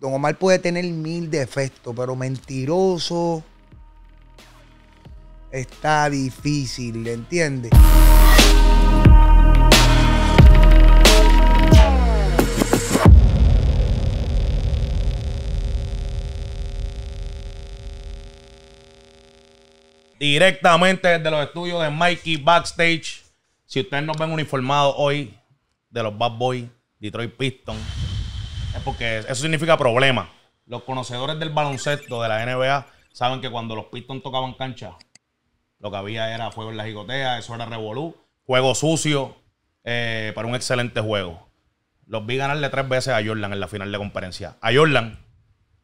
Don Omar puede tener mil defectos, pero mentiroso está difícil, ¿entiendes? Directamente desde los estudios de Mikey Backstage. Si ustedes nos ven uniformados hoy de los Bad Boys, Detroit Pistons porque eso significa problema. Los conocedores del baloncesto de la NBA saben que cuando los Pistons tocaban cancha, lo que había era juego en la gigotea, eso era revolú, juego sucio, eh, para un excelente juego. Los vi ganarle tres veces a Jordan en la final de conferencia. A Jordan.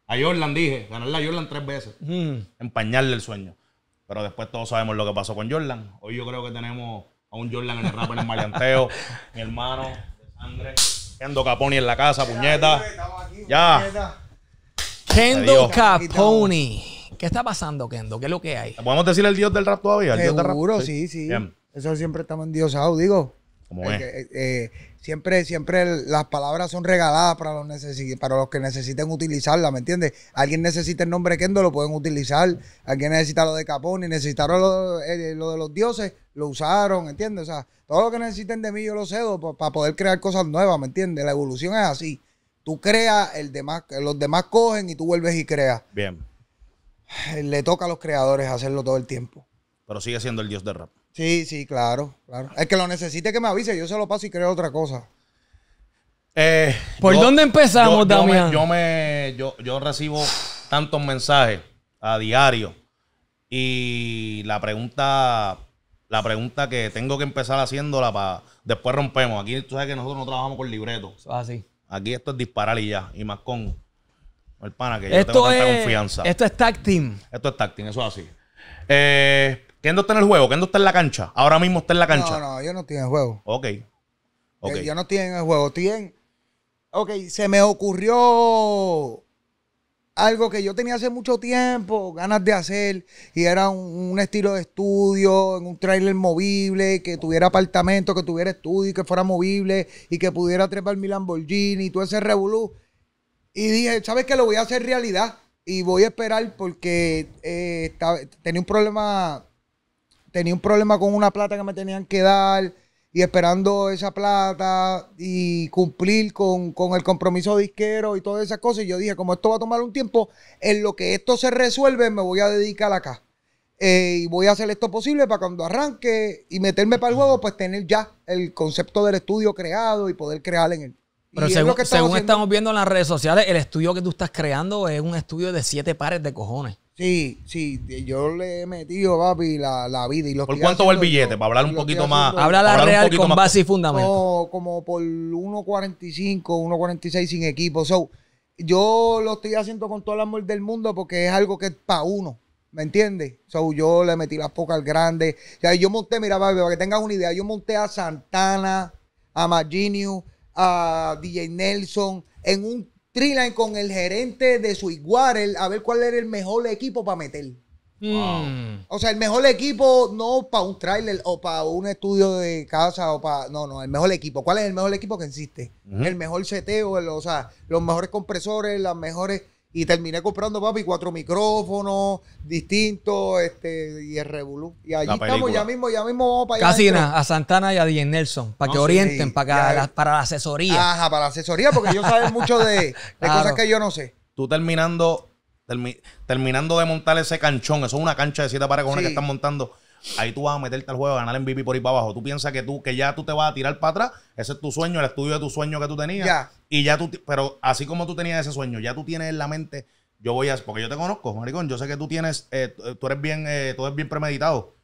A Jordan dije, ganarle a Jordan tres veces. Mm. Empañarle el sueño. Pero después todos sabemos lo que pasó con Jordan. Hoy yo creo que tenemos a un Jordan en el rap en el mi hermano de sangre. Kendo Caponi en la casa, puñeta. Ya. Kendo Caponi. ¿Qué está pasando, Kendo? ¿Qué es lo que hay? ¿Podemos decir el dios del rap todavía? ¿El dios del rap? sí, sí. Eso siempre estamos endiosados, digo. ¿Cómo es? Eh, eh, Siempre, siempre las palabras son regaladas para los, para los que necesiten utilizarlas, ¿me entiendes? Alguien necesita el nombre Kendo, lo pueden utilizar. Alguien necesita lo de Capone, necesitaron eh, eh, lo, de los dioses, lo usaron, ¿entiendes? O sea, todo lo que necesiten de mí yo lo cedo para poder crear cosas nuevas, ¿me entiendes? La evolución es así. Tú creas, el demás, los demás cogen y tú vuelves y creas. Bien. Le toca a los creadores hacerlo todo el tiempo. Pero sigue siendo el dios de rap. Sí, sí, claro, claro. El que lo necesite que me avise, yo se lo paso y creo otra cosa. Eh, ¿Por dónde empezamos, yo Damián? yo, yo, recibo tantos mensajes a diario y la pregunta la pregunta que tengo que empezar haciéndola para después rompemos. Aquí tú sabes que nosotros no trabajamos con libreto. Ah, Aquí esto es disparar y ya. Y más con el pana que esto yo tengo es, confianza. Esto es tag team. Esto es tag team, eso es así. Eh, ando está en el juego, ando está en la cancha. Ahora mismo está en la cancha. No, no, yo no tiene el juego. Ok. okay. Eh, yo no tiene el juego. Ok, se me ocurrió algo que yo tenía hace mucho tiempo, ganas de hacer, y era un, estilo de estudio, en un trailer movible, que tuviera apartamento, que tuviera estudio y que fuera movible, y que pudiera trepar mi Lamborghini y todo ese revolú. Y dije, ¿sabes qué? Lo voy a hacer realidad y voy a esperar porque eh, tenía un problema tenía un problema con una plata que me tenían que dar y esperando esa plata y cumplir con, el compromiso disquero y todas esas cosas. Y yo dije, como esto va a tomar un tiempo, en lo que esto se resuelve, me voy a dedicar acá. Eh, y voy a hacer esto posible para cuando arranque y meterme para el juego, pues tener ya el concepto del estudio creado y poder crear en él. Pero según, que según estamos viendo en las redes sociales, el estudio que tú estás creando es un estudio de siete pares de cojones. Sí, sí, yo le he metido, papi, la, la vida. Y los. ¿Por cuánto va el billete? para hablar un poquito más. Habla la real con base y fundamento. Como, como por 1.45, 1.46 sin equipo. So, yo lo estoy haciendo con todo el amor del mundo porque es algo que es para uno. ¿Me entiendes? So, yo le metí las pocas grandes. grande. yo monté, mira, papi, para que tengas una idea, yo monté a Santana, a Maginiu, a DJ Nelson en un Trilan con el gerente de su Iguarel a ver cuál era el mejor equipo para meter. Hmm. O sea, el mejor equipo no para un trailer o para un estudio de casa o para. No, no, el mejor equipo. ¿Cuál es el mejor equipo que existe? El mejor seteo, o sea, los mejores compresores, las mejores. Y terminé comprando, papi, cuatro micrófonos distintos, este, y el Revolú. Y allí estamos, ya mismo, ya mismo vamos para allá. a Santana y a DJ Nelson, para que orienten, para, la, para la asesoría. Ajá, para la asesoría, porque yo saben mucho de, cosas que yo no sé. Tú terminando, terminando de montar ese canchón, eso es una cancha de siete para con que están montando ahí tú vas a meterte al juego, a ganar en VIP por ir para abajo. Tú piensas que tú, que ya tú te vas a tirar para atrás, ese es tu sueño, el estudio de tu sueño que tú tenías. Y ya tú, pero así como tú tenías ese sueño, ya tú tienes en la mente, yo voy a, porque yo te conozco, maricón, yo sé que tú tienes, eh, eh, tú eres bien, eh, todo bien premeditado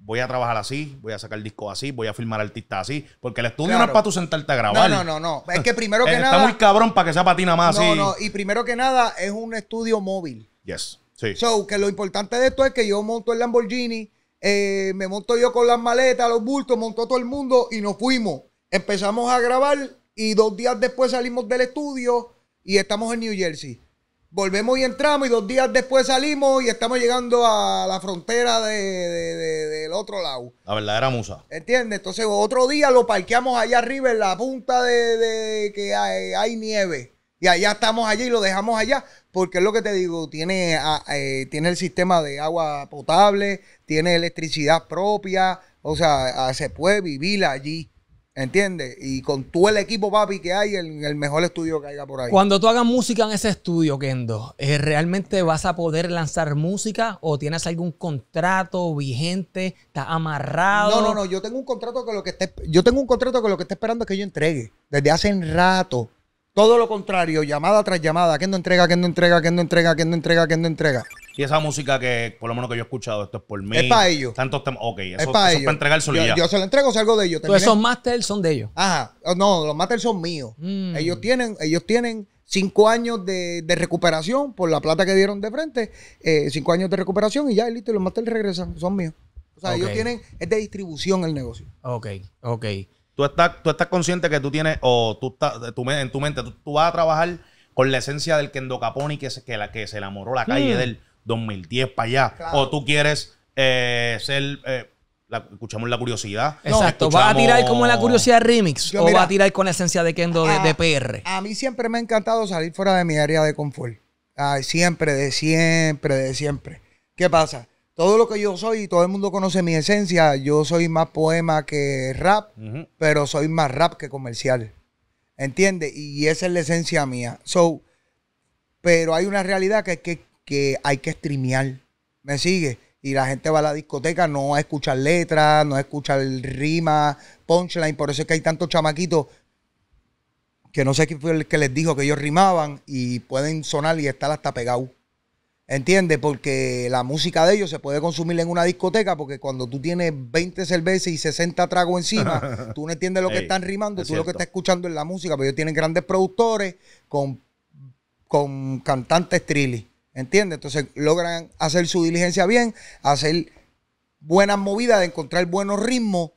voy a trabajar así, voy a sacar disco así, voy a filmar artistas así, porque el estudio no es para tú sentarte a grabar. No, no, no, Es que primero que nada. Está muy cabrón para que sea patina más. No, así. no, y primero que nada es un estudio móvil. Yes. Sí. So, que lo importante de esto es que yo monto el Lamborghini, eh, me monto yo con las maletas, los bultos, montó todo el mundo y nos fuimos. Empezamos a grabar y dos días después salimos del estudio y estamos en New Jersey. Volvemos y entramos y dos días después salimos y estamos llegando a la frontera del otro lado. La verdadera musa. ¿Entiendes? Entonces otro día lo parqueamos allá arriba en la punta de, que hay nieve. Y allá estamos allí y lo dejamos allá, porque es lo que te digo, tiene, ah, eh, tiene el sistema de agua potable, tiene electricidad propia, o sea, ah, se puede vivir allí. ¿Entiendes? Y con todo el equipo, papi, que hay, en el mejor estudio que haya por ahí. Cuando tú hagas música en ese estudio, Kendo, eh, ¿realmente vas a poder lanzar música o tienes algún contrato vigente? ¿Estás amarrado? No, no, no. Yo tengo un contrato con lo que esté, yo tengo un contrato con lo que esté esperando es que yo entregue. Desde hace rato. Todo lo contrario, llamada tras llamada, que no entrega, que no entrega, que no entrega, que no entrega, que no entrega. Y esa música que, por lo menos que yo he escuchado, esto es por mí. Es para ellos. Tantos temas. Ok, eso es para ellos. yo, yo se lo entrego, salgo de ellos. Todos esos masters son de ellos. Ajá. Oh, no, los masters son míos. Mm. Ellos tienen, ellos tienen cinco años de, recuperación por la plata que dieron de frente, eh, cinco años de recuperación y ya, listo, los masters regresan, son míos. O sea, ellos tienen, es de distribución el negocio. Ok, ok. Tú estás, consciente que tú tienes, o tú estás, en tu mente, tú, vas a trabajar con la esencia del Kendo Caponi que se, que la, que se enamoró la calle mm. del 2010 para allá. O tú quieres eh, ser... Eh, escuchamos la curiosidad. Exacto. ¿Va a tirar como la curiosidad remix o vas va a tirar con la esencia de Kendo de, de, PR? A mí siempre me ha encantado salir fuera de mi área de confort. Ay, siempre, de siempre, de siempre. ¿Qué pasa? todo lo que yo soy, todo el mundo conoce mi esencia. Yo soy más poema que rap, pero soy más rap que comercial. ¿Entiendes? Y esa es la esencia mía. pero hay una realidad que, que, que hay que streamear. ¿Me sigue? Y la gente va a la discoteca no a escuchar letras, no a escuchar rimas, punchline. Por eso es que hay tantos chamaquitos que no sé quién fue el que les dijo que ellos rimaban y pueden sonar y estar hasta pegados. ¿Entiendes? Porque la música de ellos se puede consumir en una discoteca porque cuando tú tienes 20 cervezas y 60 tragos encima, tú no entiendes lo que están rimando, tú lo que estás escuchando es la música, pero ellos tienen grandes productores con, con cantantes trilly. ¿Entiendes? Entonces logran hacer su diligencia bien, hacer buenas movidas, de encontrar buenos ritmos,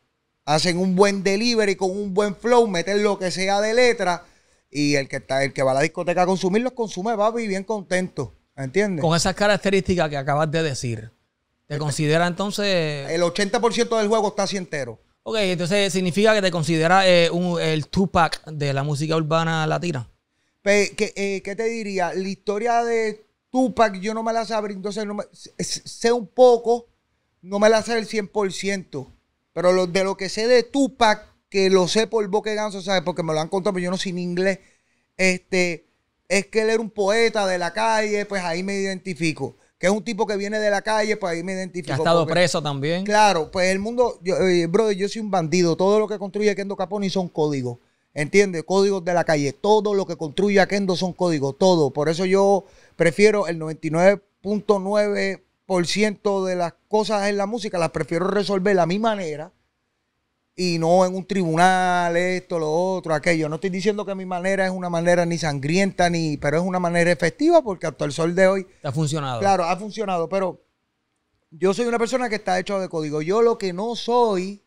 hacen un buen delivery con un buen flow, meten lo que sea de letra y el que está, el que va a la discoteca a consumir los consume, va bien contento. ¿Entiendes? Con esas características que acabas de decir, ¿te considera entonces...? El 80% del juego está así entero. Ok, entonces significa que te considera eh, el Tupac de la música urbana latina. Pues, eh, ¿qué, te diría? La historia de Tupac yo no me la sabré, entonces sé un poco, no me la sé el 100%, pero de lo que sé de Tupac, que lo sé por boca de ganso, ¿sabes? Porque me lo han contado, pero yo no sé ni inglés, este, es que él era un poeta de la calle, pues ahí me identifico. Que es un tipo que viene de la calle, pues ahí me identifico. ha estado preso también. Claro, pues el mundo, yo, eh, brother, yo soy un bandido. Todo lo que construye Kendo Caponi son códigos. ¿Entiendes? Códigos de la calle. Todo lo que construye Kendo son códigos, todo. Por eso yo prefiero el 99.9% de las cosas en la música, las prefiero resolver a la mi manera y no en un tribunal, esto, lo otro, aquello. No estoy diciendo que mi manera es una manera ni sangrienta, ni, pero es una manera efectiva porque hasta el sol de hoy... Ha funcionado. Claro, ha funcionado, pero yo soy una persona que está hecha de código. Yo lo que no soy,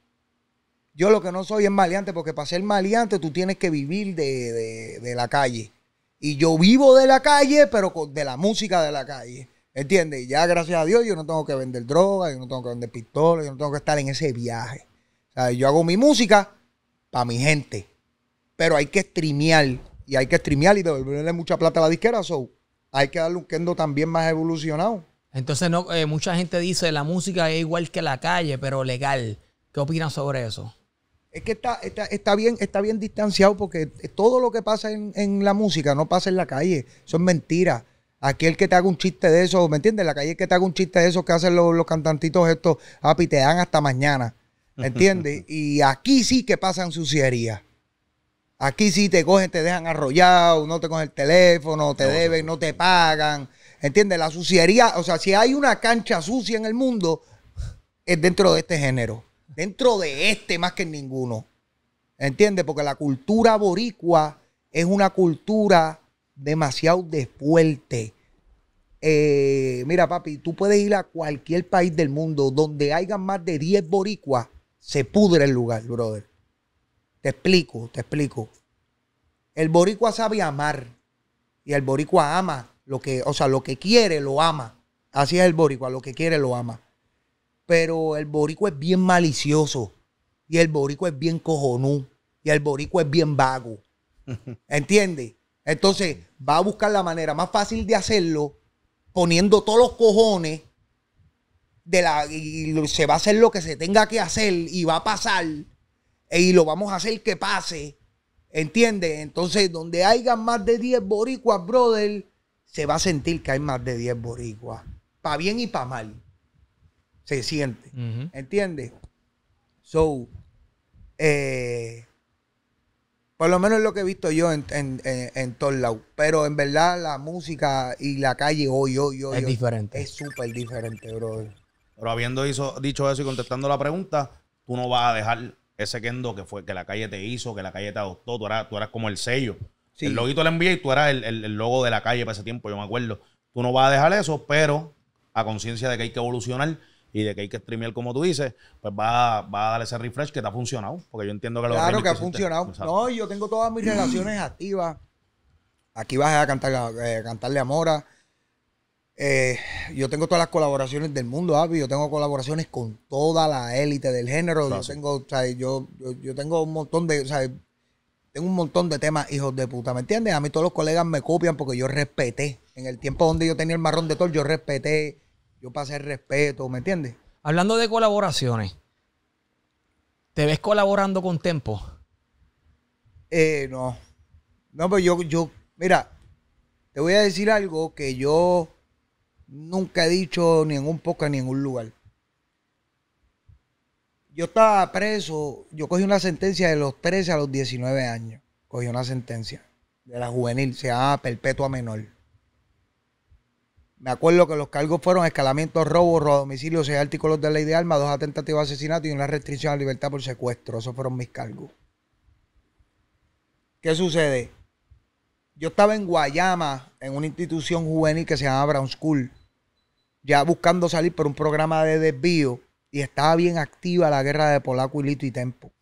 yo lo que no soy es maleante, porque para ser maleante tú tienes que vivir de, la calle. Y yo vivo de la calle, pero de la música de la calle. ¿Entiendes? ya gracias a Dios yo no tengo que vender droga, yo no tengo que vender pistolas, yo no tengo que estar en ese viaje yo hago mi música para mi gente. Pero hay que streamear. Y hay que streamear y devolverle mucha plata a la disquera. hay que darle un kendo también más evolucionado. Entonces, no, eh, mucha gente dice la música es igual que la calle, pero legal. ¿Qué opinas sobre eso? Es que está, está, bien, está bien distanciado porque eh, todo lo que pasa en, la música no pasa en la calle. Eso es mentira. Aquel que te haga un chiste de eso, ¿me entiendes? La calle que te haga un chiste de eso que hacen los, cantantitos estos, apitean hasta mañana. ¿Entiendes? y aquí sí que pasan suciería. Aquí sí te cogen, te dejan arrollado, no te cogen el teléfono, te deben, no te pagan. ¿Entiendes? La suciería, o sea, si hay una cancha sucia en el mundo, es dentro de este género. Dentro de este más que en ninguno. ¿Entiendes? Porque la cultura boricua es una cultura demasiado despuelte. Eh, mira, papi, tú puedes ir a cualquier país del mundo donde hayan más de 10 boricuas se pudre el lugar, brother. Te explico, te explico. El boricua sabe amar y el boricua ama lo que, o sea, lo que quiere lo ama. Así es el boricua, lo que quiere lo ama. Pero el boricua es bien malicioso y el boricua es bien cojonú y el boricua es bien vago. ¿Entiendes? Entonces va a buscar la manera más fácil de hacerlo poniendo todos los cojones la, y se va a hacer lo que se tenga que hacer y va a pasar eh, y lo vamos a hacer que pase. ¿Entiendes? Entonces, donde haya más de 10 boricuas, brother, se va a sentir que hay más de 10 boricuas. Para bien y para mal. Se siente. ¿Entiendes? So, eh, por lo menos es lo que he visto yo en, en, en, Pero en verdad la música y la calle hoy, oh, hoy, hoy. Es diferente. Es súper diferente, brother. Pero habiendo dicho eso y contestando la pregunta, tú no vas a dejar ese kendo que fue que la calle te hizo, que la calle te adoptó, tú eras, como el sello. El loguito le envié y tú eras el, logo de la calle para ese tiempo, yo me acuerdo. Tú no vas a dejar eso, pero a conciencia de que hay que evolucionar y de que hay que streamear como tú dices, pues va, a dar ese refresh que te ha funcionado, porque yo entiendo que lo Claro que ha funcionado. no, yo tengo todas mis relaciones activas. Aquí vas a, eh, cantarle a Mora, eh, yo tengo todas las colaboraciones del mundo, Abby. Yo tengo colaboraciones con toda la élite del género. Yo tengo, yo, yo, tengo un montón de, tengo un montón de temas, hijos de puta. ¿Me entiendes? A mí todos los colegas me copian porque yo respeté. En el tiempo donde yo tenía el marrón de todo, yo respeté. Yo pasé el respeto, ¿me entiendes? Hablando de colaboraciones, ¿te ves colaborando con Tempo? Eh, no. No, pero yo, yo, mira, te voy a decir algo que yo nunca he dicho ni en un ni en un lugar. Yo estaba preso, yo cogí una sentencia de los 13 a los 19 años. Cogí una sentencia de la juvenil, se llama perpetua menor. Me acuerdo que los cargos fueron escalamiento, robo, robo a domicilio, seis artículos de ley de armas, dos atentativos de asesinato y una restricción a libertad por secuestro. Esos fueron mis cargos. ¿Qué sucede? Yo estaba en Guayama, en una institución juvenil que se llama Brown School, ya buscando salir por un programa de desvío y estaba bien activa la guerra de Polaco y Lito y Tempo.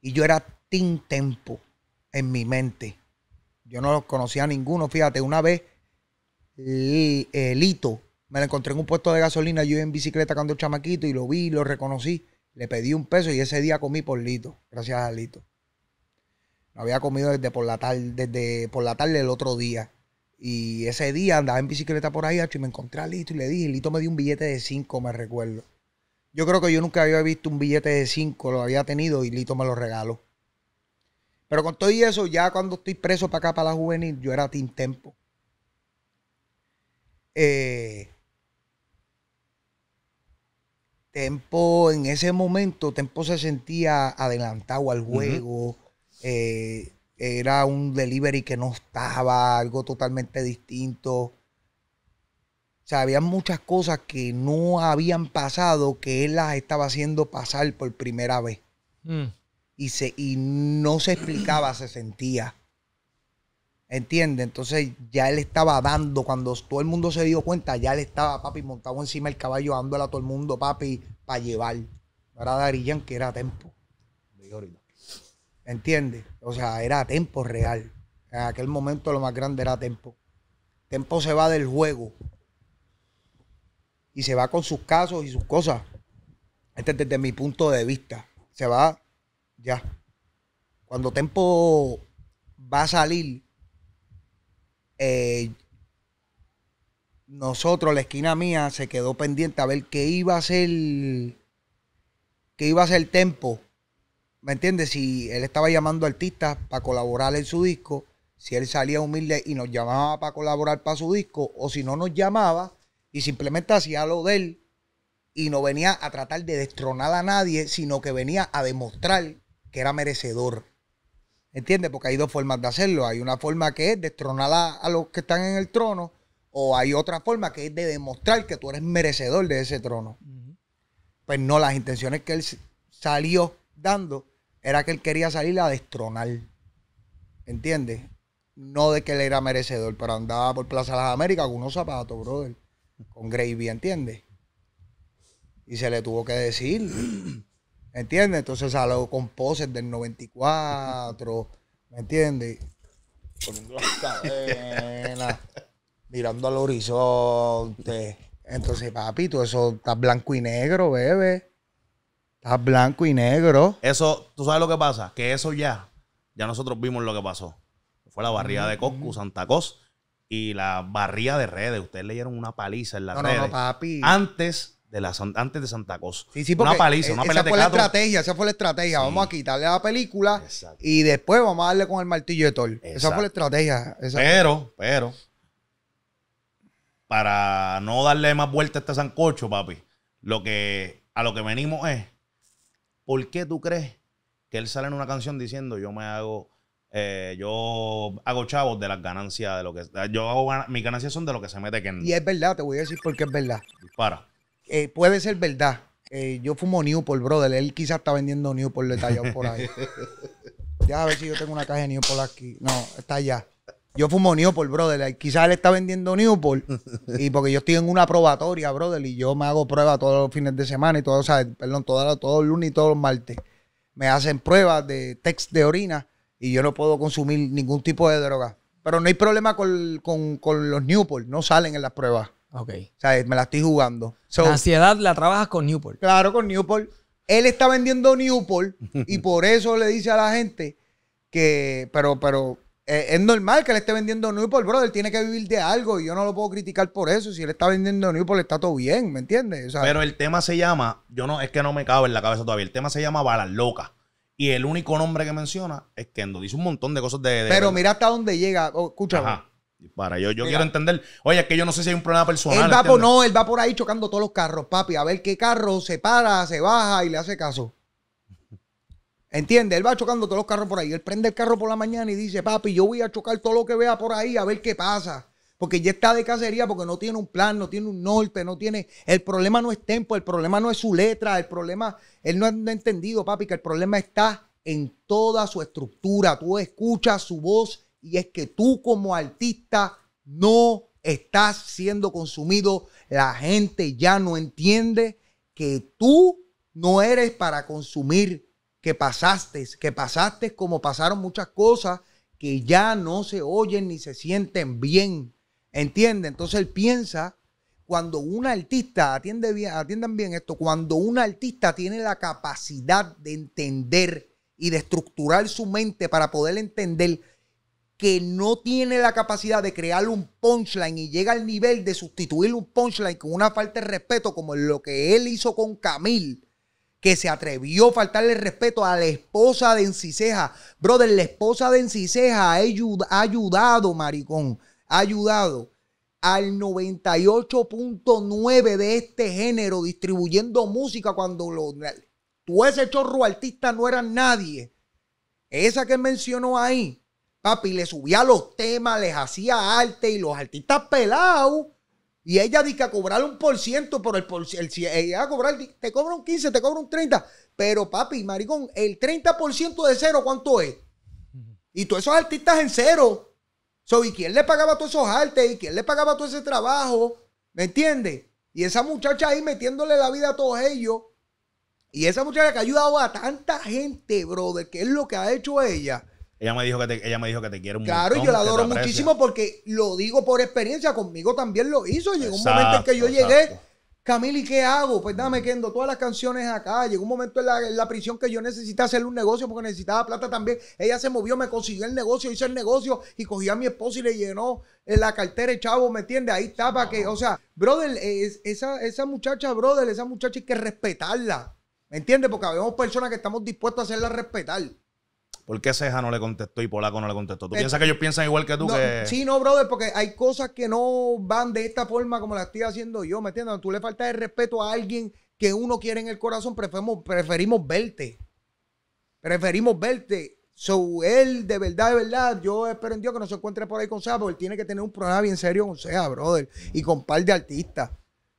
Y yo era Team Tempo en mi mente. Yo no los conocía a ninguno. Fíjate, una vez eh, Lito me lo encontré en un puesto de gasolina, yo iba en bicicleta cuando el chamaquito y lo vi, lo reconocí. Le pedí un peso y ese día comí por Lito, gracias a Lito había comido desde por la tarde, desde por la tarde del otro día. Y ese día andaba en bicicleta por ahí, y me encontré a Lito y le dije, Lito me dio un billete de cinco, me recuerdo. Yo creo que yo nunca había visto un billete de 5, lo había tenido y Lito me lo regaló. Pero con todo y eso, ya cuando estoy preso para acá, para la juvenil, yo era Team Tempo. Eh, Tempo, en ese momento, Tempo se sentía adelantado al juego. Eh, era un delivery que no estaba, algo totalmente distinto. O sea, había muchas cosas que no habían pasado que él las estaba haciendo pasar por primera vez. Mm. Y, se, no se explicaba, se sentía. ¿Entiendes? Entonces ya él estaba dando, cuando todo el mundo se dio cuenta, ya él estaba, papi, montado encima del caballo, dándole a todo el mundo, papi, para llevar. Para era que era tiempo. ¿Entiendes? O sea, era tiempo real. En aquel momento lo más grande era tempo. Tempo se va del juego. Y se va con sus casos y sus cosas. Este es desde mi punto de vista. Se va ya. Cuando Tempo va a salir, eh, nosotros, la esquina mía, se quedó pendiente a ver qué iba a ser, qué iba a ser Tempo ¿Me entiendes? Si él estaba llamando artistas para colaborar en su disco, si él salía humilde y nos llamaba para colaborar para su disco, o si no nos llamaba y simplemente hacía lo de él y no venía a tratar de destronar a nadie, sino que venía a demostrar que era merecedor. ¿Entiendes? Porque hay dos formas de hacerlo. Hay una forma que es destronar a, los que están en el trono, o hay otra forma que es de demostrar que tú eres merecedor de ese trono. Pues no, las intenciones que él salió dando era que él quería salir a destronar. ¿Entiendes? No de que él era merecedor, pero andaba por Plaza de las Américas con unos zapatos, brother. Con gravy, ¿entiendes? Y se le tuvo que decir. ¿Entiendes? Entonces salió con poses del 94. ¿Me entiendes? Poniendo las mirando al horizonte. Entonces, papito, eso está blanco y negro, bebé. A blanco y negro. Eso, ¿tú sabes lo que pasa? Que eso ya, ya nosotros vimos lo que pasó. Fue la barrida de Coscu, Santa Cos y la barría de redes. Ustedes leyeron una paliza en la no, redes. No, no, papi. Antes de, de Santa Cos. Sí, una paliza, una e-, Esa fue la estrategia, esa fue la estrategia. Vamos a quitarle la película y después vamos a darle con el martillo de Thor. Esa fue la estrategia. pero, pero, para no darle más vuelta a este sancocho, papi, lo que, a lo que venimos es ¿Por qué tú crees que él sale en una canción diciendo yo me hago, eh, yo hago chavos de las ganancias de lo que, yo hago, mis ganancias son de lo que se mete que Y es verdad, te voy a decir por qué es verdad. Para. Eh, puede ser verdad. Eh, yo fumo Newport, brother. Él quizás está vendiendo Newport detallado por ahí. ya a ver si yo tengo una caja de Newport aquí. No, está allá. Yo fumo Newport, brother. Quizás él está vendiendo Newport. y porque yo estoy en una probatoria, brother. Y yo me hago pruebas todos los fines de semana y todo, o sea, perdón, todos los lunes y todos los martes. Me hacen pruebas de text de orina y yo no puedo consumir ningún tipo de droga. Pero no hay problema con, los Newport. No salen en las pruebas. Ok. O sea, me la estoy jugando. la ansiedad la trabajas con Newport. Claro, con Newport. Él está vendiendo Newport y por eso le dice a la gente que, pero, pero eh, es normal que le esté vendiendo Newport, brother. Tiene que vivir de algo y yo no lo puedo criticar por eso. Si él está vendiendo Newport, está todo bien, ¿me entiendes? Pero el tema se llama, yo no, es que no me cabe en la cabeza todavía. El tema se llama Balas Locas. Y el único nombre que menciona es Kendo. Dice un montón de cosas de. pero mira hasta dónde llega. escucha oh, escúchame. Para yo, yo quiero entender. Oye, es que yo no sé si hay un problema personal. Él no, él va por ahí chocando todos los carros, papi. A ver qué carro se para, se baja y le hace caso. Entiende, Él va chocando todos los carros por ahí. Él prende el carro por la mañana y dice, papi, yo voy a chocar todo lo que vea por ahí a ver qué pasa. Porque ya está de cacería, porque no tiene un plan, no tiene un norte, no tiene... El problema no es tempo, el problema no es su letra, el problema... Él no ha entendido, papi, que el problema está en toda su estructura. Tú escuchas su voz y es que tú como artista no estás siendo consumido. La gente ya no entiende que tú no eres para consumir que pasaste, que pasaste como pasaron muchas cosas que ya no se oyen ni se sienten bien. ¿entiendes? Entonces él piensa, cuando un artista, atiende bien, atiendan bien esto, cuando un artista tiene la capacidad de entender y de estructurar su mente para poder entender que no tiene la capacidad de crear un punchline y llega al nivel de sustituir un punchline con una falta de respeto como lo que él hizo con Camil, que se atrevió a faltarle respeto a la esposa de Enciseja. Brother, la esposa de Enciseja ha, ayudado, maricón, ha ayudado al 98.9 de este género distribuyendo música cuando lo, tú ese chorro artista no era nadie. Esa que mencionó ahí, papi, le subía los temas, les hacía arte y los artistas pelados y ella dice que a cobrar un por ciento por el por si Ella a cobrar, te cobra un 15, te cobra un 30. Pero papi, maricón, el 30% de cero, ¿cuánto es? Y todos esos artistas en cero. So, ¿Y quién le pagaba todos esos artes? ¿Y quién le pagaba todo ese trabajo? ¿Me entiendes? Y esa muchacha ahí metiéndole la vida a todos ellos. Y esa muchacha que ha ayudado a tanta gente, brother, que es lo que ha hecho ella. Ella me dijo que te, ella me dijo que te Claro, yo la adoro muchísimo porque lo digo por experiencia, conmigo también lo hizo. Llegó un momento en que yo llegué, Camila, ¿y qué hago? Pues nada, me quedo todas las canciones acá. Llegó un momento en la, prisión que yo necesitaba hacer un negocio porque necesitaba plata también. Ella se movió, me consiguió el negocio, hice el negocio y cogí a mi esposo y le llenó eh, la cartera, chavo, ¿me entiendes? Ahí está para que, o sea, brother, esa, esa muchacha, brother, esa muchacha hay que respetarla. ¿Me entiendes? Porque habemos personas que estamos dispuestos a hacerla respetar. ¿Por qué Ceja no le contestó y Polaco no le contestó? ¿Tú eh, piensas que ellos piensan igual que tú? Sí, no, brother, porque hay cosas que no van de esta forma como la estoy haciendo yo, ¿me entiendes? tú le faltas el respeto a alguien que uno quiere en el corazón, preferimos, preferimos verte. Preferimos verte. So, él, de verdad, de verdad, yo espero en Dios que no se encuentre por ahí con Sea, porque él tiene que tener un programa bien serio con Sea, brother, y con un par de artistas.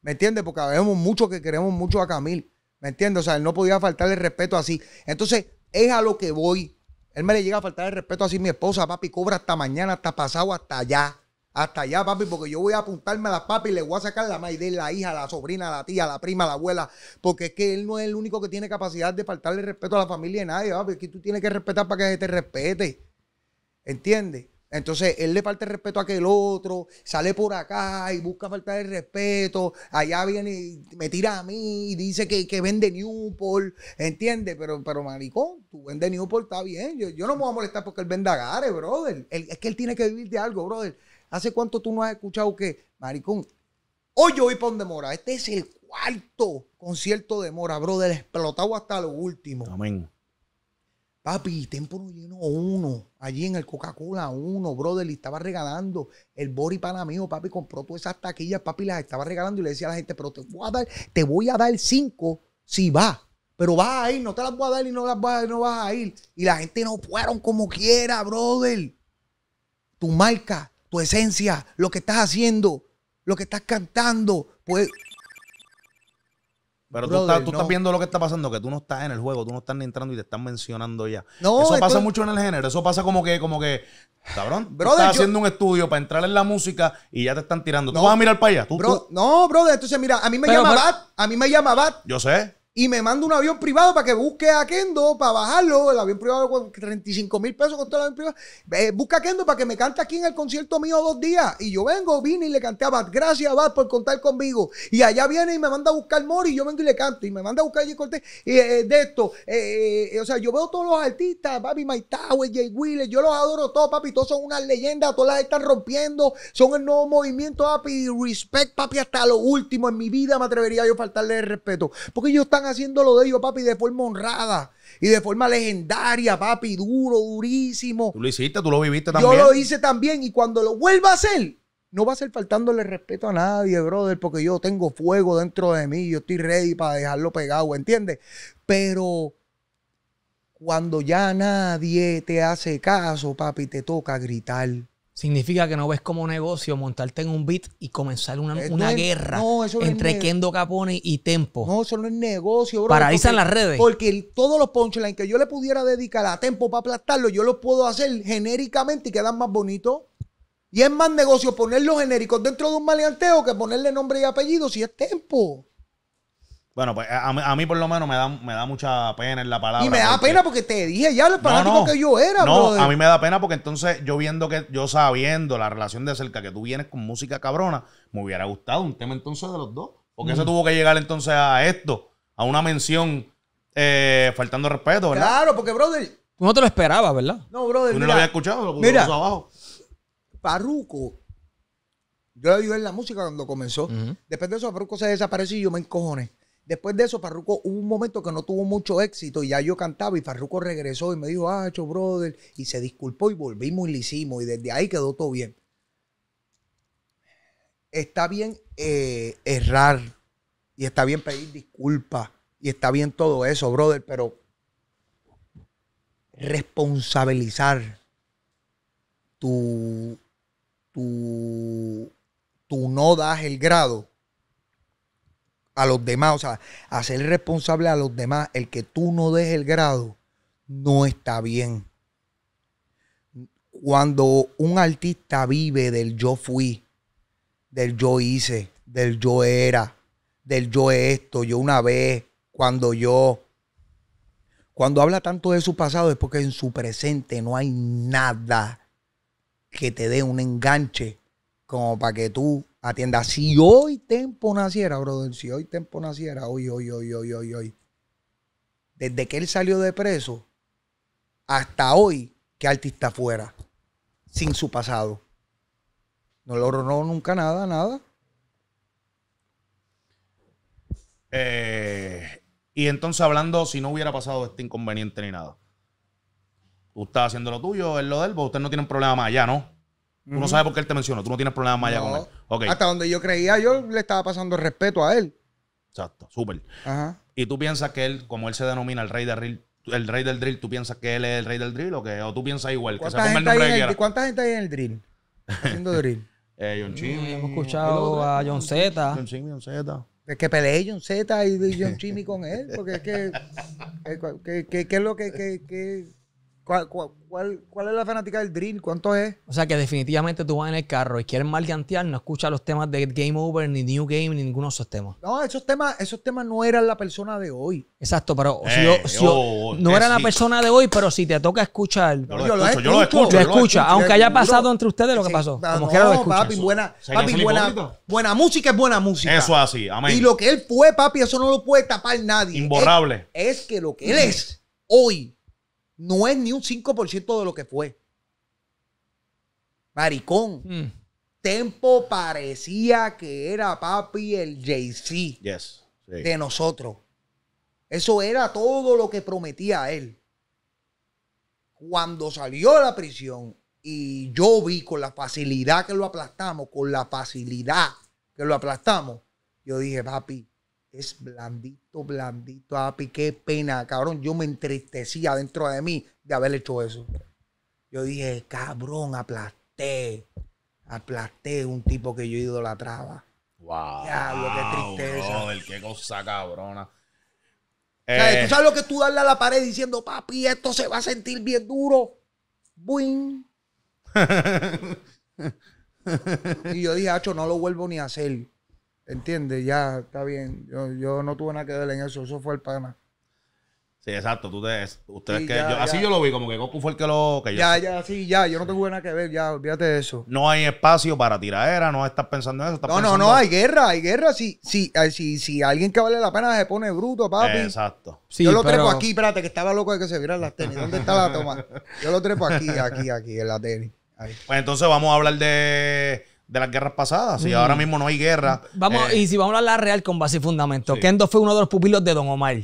¿Me entiendes? Porque vemos mucho que queremos mucho a Camil. ¿Me entiendes? O sea, él no podía faltarle respeto así. Entonces, es a lo que voy. Él me le llega a faltar el respeto así mi esposa, papi, cobra hasta mañana, hasta pasado, hasta allá. Hasta allá, papi, porque yo voy a apuntarme a la papi y le voy a sacar la madre, la hija, la sobrina, la tía, la prima, la abuela, porque es que él no es el único que tiene capacidad de faltarle respeto a la familia de nadie, papi, es que tú tienes que respetar para que se te respete. ¿Entiendes? Entonces él le parte respeto a aquel otro, sale por acá y busca faltar el respeto. Allá viene y me tira a mí y dice que, que vende Newport, ¿entiendes? Pero, pero maricón, tú vende Newport, está bien. Yo, yo no me voy a molestar porque él vende agares, brother. es que él tiene que vivir de algo, brother. ¿Hace cuánto tú no has escuchado que, maricón, hoy yo voy para donde mora? Este es el cuarto concierto de Mora, brother, explotado hasta lo último. Amén. Papi, tiempo no lleno, uno. Allí en el Coca-Cola, uno, brother, y estaba regalando. El Bori para mí, papi, compró todas esas taquillas, papi, las estaba regalando y le decía a la gente, pero te voy a dar, te voy a dar cinco si va. Pero vas a ir, no te las voy a dar y no vas a no vas a ir. Y la gente no fueron como quiera, brother. Tu marca, tu esencia, lo que estás haciendo, lo que estás cantando, pues. Pero tú, estás, viendo lo que está pasando, que tú no estás en el juego, tú no estás ni entrando y te están mencionando ya. eso pasa mucho en el género, eso pasa como que, como que, cabrón, estás haciendo un estudio para entrar en la música y ya te están tirando. No. Tú vas a mirar para allá. No, brother, entonces mira, a mí me llama a mí me llama Bat. Yo sé y me manda un avión privado para que busque a Kendo para bajarlo. El avión privado con 35 mil pesos con todo el avión privado. busca a Kendo para que me cante aquí en el concierto mío dos días. Y yo vengo, vine y le canté a Bad. Gracias, Bad, por contar conmigo. Y allá viene y me manda a buscar Mori. Y yo vengo y le canto. Y me manda a buscar a Cortés. Y eh, eh, de esto, eh, o sea, yo veo todos los artistas, papi, Mike Jay Willis Yo los adoro todos, papi. Todos son unas leyendas. Todas las están rompiendo. Son el nuevo movimiento, papi. Respect, papi, hasta lo último. En mi vida me atrevería yo a faltarle el respeto. Porque ellos están haciéndolo de ellos, papi, de forma honrada y de forma legendaria, papi, duro, durísimo. Tú lo hiciste, tú lo viviste también. Yo lo hice también y cuando lo vuelva a hacer, no va a ser faltándole respeto a nadie, brother, porque yo tengo fuego dentro de mí, yo estoy ready para dejarlo pegado, ¿entiendes? Pero cuando ya nadie te hace caso, papi, te toca gritar significa que no ves como negocio montarte en un beat y comenzar una, guerra entre Kendo Capone y Tempo. No, eso no es negocio, bro. Paralizan las redes. Porque todos los punchlines que yo le pudiera dedicar a Tempo para aplastarlo, yo los puedo hacer genéricamente y quedan más bonitos. Y es más negocio ponerlo genérico genéricos dentro de un maleanteo que ponerle nombre y apellido si es Tempo. Bueno, pues a, mí por lo menos me da, me da mucha pena en la palabra. Y me da pena porque te dije ya lo fanático que yo era, No, a mí me da pena porque entonces yo viendo que, yo sabiendo la relación de cerca que tú vienes con música cabrona, me hubiera gustado un tema entonces de los dos. Porque eso mm. tuvo que llegar entonces a esto, a una mención eh, faltando respeto, ¿verdad? Claro, porque, brother. Tú no te lo esperabas, ¿verdad? No, brother. Tú no lo habías escuchado, lo mira, abajo. Parruco yo lo en la música cuando comenzó. Después de eso, Parruco se desapareció y yo me encojoné. Después de eso, Farruko hubo un momento que no tuvo mucho éxito y ya yo cantaba y Farruko regresó y me dijo, ah, brother, y se disculpó y volvimos y lo hicimos y desde ahí quedó todo bien. Está bien eh, errar y está bien pedir disculpas y está bien todo eso, brother, pero responsabilizar tu, tu, tu no das el grado a los demás, o sea, hacer responsable a los demás, el que tú no des el grado, no está bien. Cuando un artista vive del yo fui, del yo hice, del yo era, del yo esto, yo una vez, cuando yo... Cuando habla tanto de su pasado es porque en su presente no hay nada que te dé un enganche como para que tú Atienda. Si hoy Tempo naciera, brother, si hoy Tempo naciera, hoy, hoy, hoy, hoy, hoy, hoy. Desde que él salió de preso hasta hoy, que artista fuera, sin su pasado. No logró nunca nada, nada. Eh, y entonces hablando, si no hubiera pasado este inconveniente ni nada. Tú estás haciendo lo tuyo, es lo del, vos pues, ustedes no tienen problema más allá, ¿no? Tú no sabes por qué él te mencionó, tú no tienes problema más allá con él. Hasta donde yo creía, yo le estaba pasando respeto a él. Exacto, súper. Y tú piensas que él, como él se denomina el rey del drill, el rey del drill, ¿tú piensas que él es el rey del drill o que o tú piensas igual? Que se el nombre ¿Cuánta gente hay en el drill? Haciendo drill. Eh, John Chimmy. Mm, hemos escuchado a John Z. John Chimmy, John Z. Es que peleé John Z y John Chimmy con él, porque es que. Eh, ¿Qué es lo que, ¿Cuál, cuál, es la fanática del drill? ¿Cuánto es? O sea que definitivamente tú vas en el carro y quieres malgantear no escuchas los temas de Game Over, ni New Game, ni ninguno de esos temas. No, esos temas, esos temas no eran la persona de hoy. Exacto, pero si eh, yo, no era la persona de hoy, pero si te toca escuchar, yo lo escucho, yo lo escucho, aunque haya pasado entre ustedes lo que pasó. no, que lo papi, buena, buena, música es buena música. Eso así, amén. Y lo que él fue, papi, eso no lo puede tapar nadie. Imborrable. es que lo que él es hoy no es ni un 5% de lo que fue. Maricón. Mm. Tempo parecía que era papi el jay de nosotros. Eso era todo lo que prometía él. Cuando salió de la prisión y yo vi con la facilidad que lo aplastamos, con la facilidad que lo aplastamos, yo dije, papi, es blandito, blandito, api, qué pena, cabrón. Yo me entristecía dentro de mí de haber hecho eso. Yo dije, cabrón, aplasté, aplasté un tipo que yo idolatraba. Wow. qué tristeza. qué cosa cabrona. ¿Tú eh. sabes lo que tú darle a la pared diciendo, papi, esto se va a sentir bien duro? Buin. y yo dije, Hacho, no lo vuelvo ni a hacer. ¿Entiendes? Ya, está bien. Yo, yo, no tuve nada que ver en eso. Eso fue el pana. Sí, exacto. Tú te, ustedes que así yo lo vi, como que Goku fue el que lo. ya, ya, sí, ya. Yo no tengo nada que ver, ya, olvídate de eso. No hay espacio para tiradera, no estás pensando en eso. no, no, no, hay guerra, hay guerra. Si, si, si, si alguien que vale la pena se pone bruto, papi. Exacto. yo lo trepo aquí, espérate, que estaba loco de que se vieran las tenis. ¿Dónde está la toma? Yo lo trepo aquí, aquí, aquí, en la tenis. Pues entonces vamos a hablar de de las guerras pasadas. Si ahora mismo no hay guerra. Vamos, eh, y si vamos a hablar real con base y fundamento. Kendo fue uno de los pupilos de Don Omar.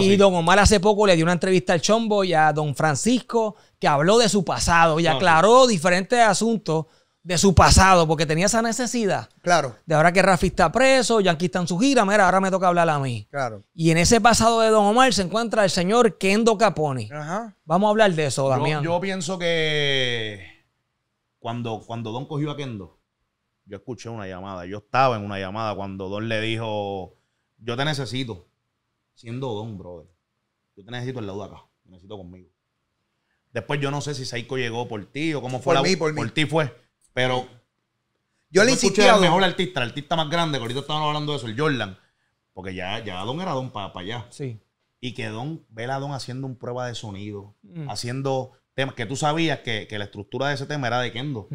y Don Omar hace poco le dio una entrevista al Chombo y a Don Francisco que habló de su pasado y aclaró diferentes asuntos de su pasado porque tenía esa necesidad. Claro. De ahora que Rafi está preso, aquí está en su gira, mira, ahora me toca hablar a mí. Claro. Y en ese pasado de Don Omar se encuentra el señor Kendo Capone. Ajá. Vamos a hablar de eso, Damián. Yo, yo pienso que cuando, cuando Don cogió a Kendo, yo escuché una llamada, yo estaba en una llamada cuando Don le dijo, yo te necesito, siendo Don, brother. Yo te necesito el lado acá, necesito conmigo. Después yo no sé si Saiko llegó por ti o cómo fue por Mí, por, por ti fue, pero... Yo le insistí al mejor artista, el artista más grande, que ahorita estábamos hablando de eso, el Jordan. Porque ya, ya Don era Don para, para allá. Sí. Y que Don, ve a Don haciendo un prueba de sonido, mm. haciendo temas que tú sabías que, la estructura de ese tema era de Kendo.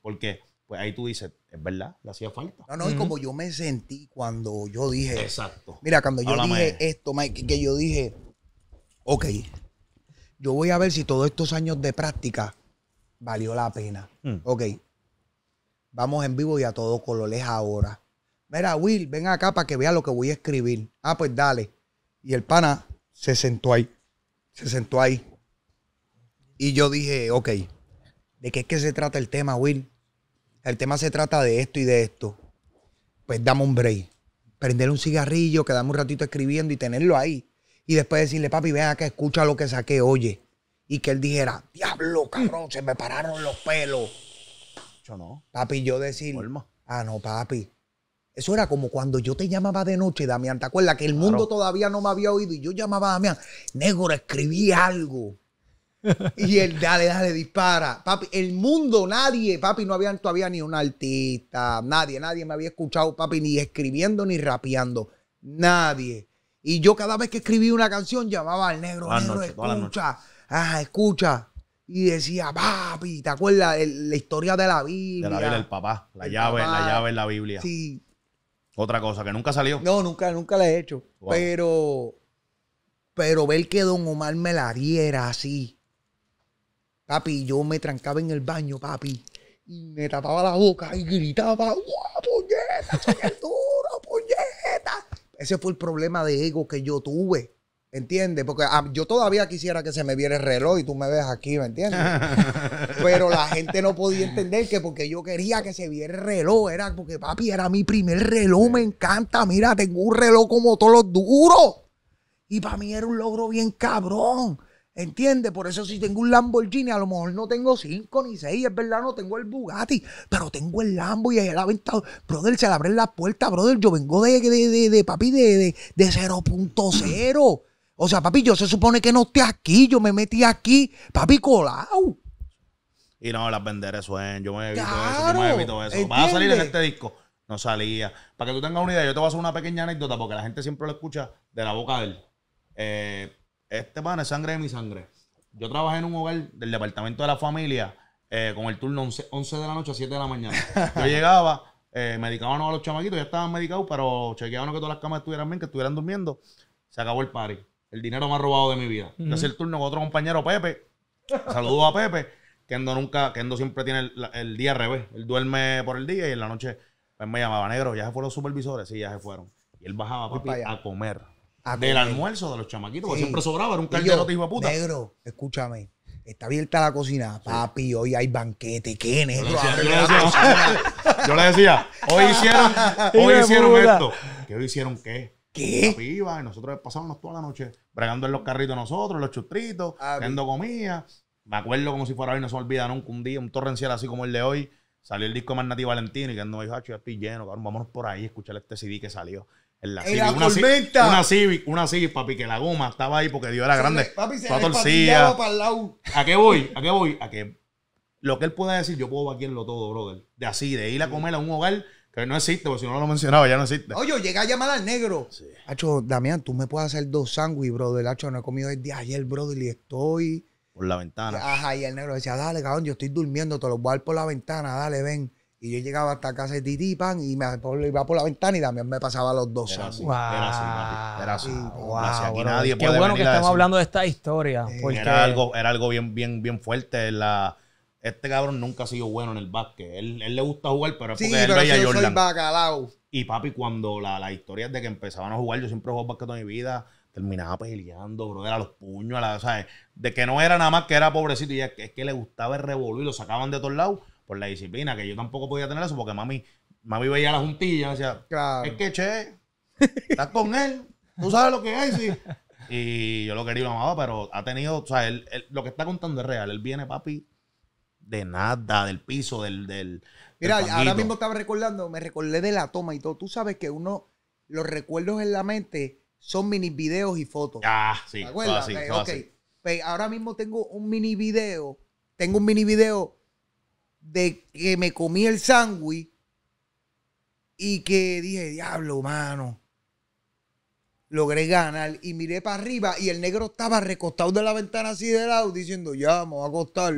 Porque pues ahí tú dices, ¿verdad? Le hacía falta. No, no, es como yo me sentí cuando yo dije. Exacto. Mira, cuando yo dije esto, Mike, que yo dije, ok, yo voy a ver si todos estos años de práctica valió la pena. Mm. Ok, vamos en vivo y a todo colores ahora. Mira, Will, ven acá para que vea lo que voy a escribir. Ah, pues dale. Y el pana se sentó ahí. Se sentó ahí. Y yo dije, ok, ¿de qué es que se trata el tema, Will? el tema se trata de esto y de esto, pues dame un break. Prender un cigarrillo, quedarme un ratito escribiendo y tenerlo ahí. Y después decirle, papi, vea que escucha lo que saqué, oye. Y que él dijera, diablo, cabrón, se me pararon los pelos. Yo no. Papi, yo decir, ah, no, papi. Eso era como cuando yo te llamaba de noche, Damián. ¿Te acuerdas que el mundo todavía no me había oído y yo llamaba a Damián? Negro, escribí algo. Y él, dale, dale, dispara. Papi, el mundo, nadie, papi, no había todavía ni un artista, nadie, nadie me había escuchado, papi, ni escribiendo ni rapeando, nadie. Y yo cada vez que escribí una canción llamaba al negro, la negro, escucha, ah, escucha. Y decía, papi, ¿te acuerdas la historia de la Biblia? De la Biblia, papá, la llave, la llave en la Biblia. Sí. Otra cosa que nunca salió. No, nunca, nunca la he hecho. Pero, pero ver que Don Omar me la diera así Papi, yo me trancaba en el baño, papi. Y me tapaba la boca y gritaba, ¡guau, puñeta! ¡Soy duro, puñeta! Ese fue el problema de ego que yo tuve. ¿Entiendes? Porque ah, yo todavía quisiera que se me viera el reloj y tú me ves aquí, ¿me entiendes? Pero la gente no podía entender que porque yo quería que se viera el reloj, era porque papi, era mi primer reloj, me encanta, mira, tengo un reloj como todos los duros. Y para mí era un logro bien cabrón. ¿Entiendes? Por eso si tengo un Lamborghini, a lo mejor no tengo cinco ni seis, es verdad, no tengo el Bugatti, pero tengo el Lambo y él ha aventado. Brother, se le abren las puertas, brother. Yo vengo de, de, de, papi, de, 0.0. O sea, papi, yo se supone que no esté aquí, yo me metí aquí, papi, colado. Y no, las venderé sueño, yo me evito eso, yo me evito eso. Va a salir en este disco. No salía. Para que tú tengas una idea, yo te voy a hacer una pequeña anécdota porque la gente siempre lo escucha de la boca de él. Eh, este pan es sangre de mi sangre. Yo trabajé en un hogar del departamento de la familia eh, con el turno 11, de la noche a 7 de la mañana. Yo llegaba, eh, medicaban a los chamaquitos, ya estaban medicados, pero chequeaban que todas las camas estuvieran bien, que estuvieran durmiendo. Se acabó el party. El dinero más robado de mi vida. Yo el turno con otro compañero, Pepe. Saludó a Pepe. Kendo nunca, Kendo siempre tiene el, día al revés. Él duerme por el día y en la noche pues, me llamaba negro. Ya se fueron los supervisores, sí, ya se fueron. Y él bajaba a comer del almuerzo de los chamaquitos, Porque siempre sobraba, era un caldero de hijo puta. Negro, escúchame. Está abierta la cocina, papi. Hoy hay banquete, ¿qué negro? Yo le decía, hoy hicieron, hoy hicieron esto. ¿Qué hoy hicieron qué? ¿Qué? y nosotros pasábamos toda la noche bregando en los carritos nosotros, los chutritos, ah, haciendo comida. Me acuerdo como si fuera hoy, no se olvida nunca un día, un torrencial así como el de hoy. Salió el disco de Nati Valentino y que ah, no lleno, cabrón, vámonos por ahí a este CD que salió. En la, una, Civic, una, Civic, papi, que la goma estaba ahí porque Dios era grande. papi, se ¿A qué voy? ¿A qué voy? A que lo que él pueda decir, yo puedo vaquearlo todo, brother. De así, de ir a comer a un hogar que no existe, porque si no lo mencionaba, ya no existe. Oye, llega a llamar al negro. Hacho, Damián, tú me puedes hacer dos sándwiches, brother. Hacho, no he comido desde ayer, brother, y estoy. Por la ventana. Ajá, y el negro decía, dale, cabrón, yo estoy durmiendo, te lo voy a dar por la ventana, dale, ven. Y yo llegaba hasta casa de Titipan y me iba por la ventana y también me pasaba los dos. Era así, era así, Era así. Wow, Qué bueno que estamos hablando de esta historia. Era algo, era algo bien, bien, bien fuerte. La, este cabrón nunca ha sido bueno en el básquet. Él, él le gusta jugar, pero es porque él veía yo Soy bacalao. Y papi, cuando la, historias historia de que empezaban a jugar, yo siempre jugué básquet en mi vida terminaba peleando, bro. Era los puños, la, o de que no era nada más que era pobrecito y es que, es que le gustaba el revolver y lo sacaban de todos lados por la disciplina, que yo tampoco podía tener eso porque mami, mami veía la juntilla decía, claro. es que che, estás con él, tú sabes lo que es. Y yo lo quería y lo pero ha tenido, o sea, él, lo que está contando es real. Él viene, papi, de nada, del piso, del. del Mira, ahora mismo estaba recordando, me recordé de la toma y todo. Tú sabes que uno, los recuerdos en la mente son mini videos y fotos. Ah, sí. ¿Te Así, pues, ahora mismo tengo un mini video, tengo un mini video de que me comí el sándwich y que dije, diablo, mano, logré ganar y miré para arriba y el negro estaba recostado de la ventana así de lado diciendo, ya, me voy a acostar.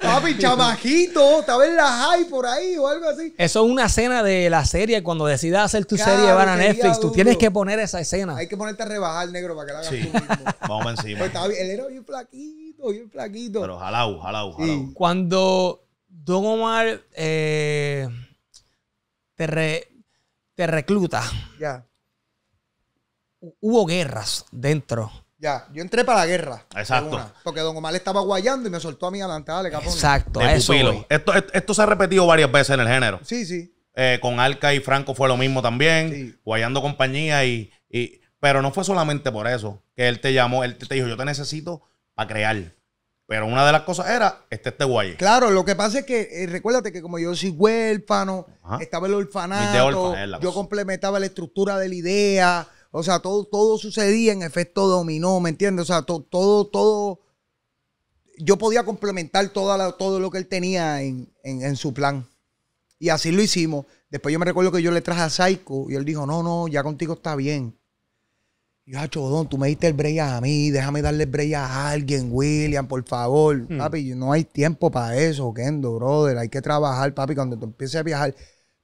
Papi, chamajito, estaba en la high por ahí o algo así. Eso es una escena de la serie cuando decidas hacer tu serie serie van a Netflix, tú tienes que poner esa escena. Hay que ponerte a rebajar, negro, para que la hagas sí. tú mismo. Vamos encima. Pues él era bien flaquito, bien flaquito. Pero jalau, jalau, jalau. Cuando Don Omar eh, te re te recluta. Ya. Hubo guerras dentro. Ya, yo entré para la guerra. Exacto. porque Don Omar estaba guayando y me soltó a mí adelante, dale, capón. Exacto, eso. Esto, esto, se ha repetido varias veces en el género. Sí, sí. Eh, con Alca y Franco fue lo mismo también. Guayando compañía y, Pero no fue solamente por eso que él te llamó, él te dijo, yo te necesito para crear. Pero una de las cosas era este este guay. Claro, lo que pasa es que eh, recuérdate que como yo soy huérfano, estaba el orfanato, yo complementaba la estructura de la idea, o sea, todo, todo sucedía en efecto dominó, ¿me entiendes? O sea, todo, todo, yo podía complementar toda todo lo que él tenía en, en, su plan. Y así lo hicimos. Después yo me recuerdo que yo le traje a Psycho y él dijo, no, no, ya contigo está bien. Yo, Chodón, tú me diste el break a mí, déjame darle el a alguien, William, por favor. Hmm. Papi, no hay tiempo para eso, Kendo, brother. Hay que trabajar, papi. Cuando tú empieces a viajar,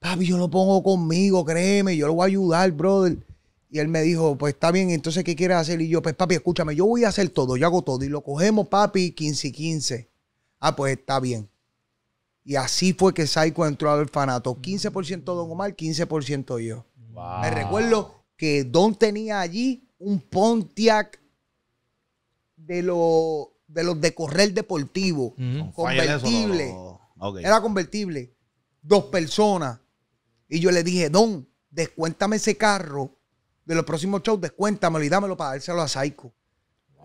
papi, yo lo pongo conmigo, créeme, yo lo voy a ayudar, brother. Y él me dijo, pues está bien, entonces, ¿qué quieres hacer? Y yo, pues papi, escúchame, yo voy a hacer todo, yo hago todo. Y lo cogemos, papi, 15 y 15. Ah, pues está bien. Y así fue que Saiko entró al orfanato. 15% Don Omar, 15% yo. Me recuerdo que Don tenía allí un Pontiac de, lo, de los de correr deportivo, convertible. Era convertible. Dos personas. Y yo le dije, Don, descuéntame ese carro de los próximos shows, descuéntamelo y dámelo para dárselo a Saico,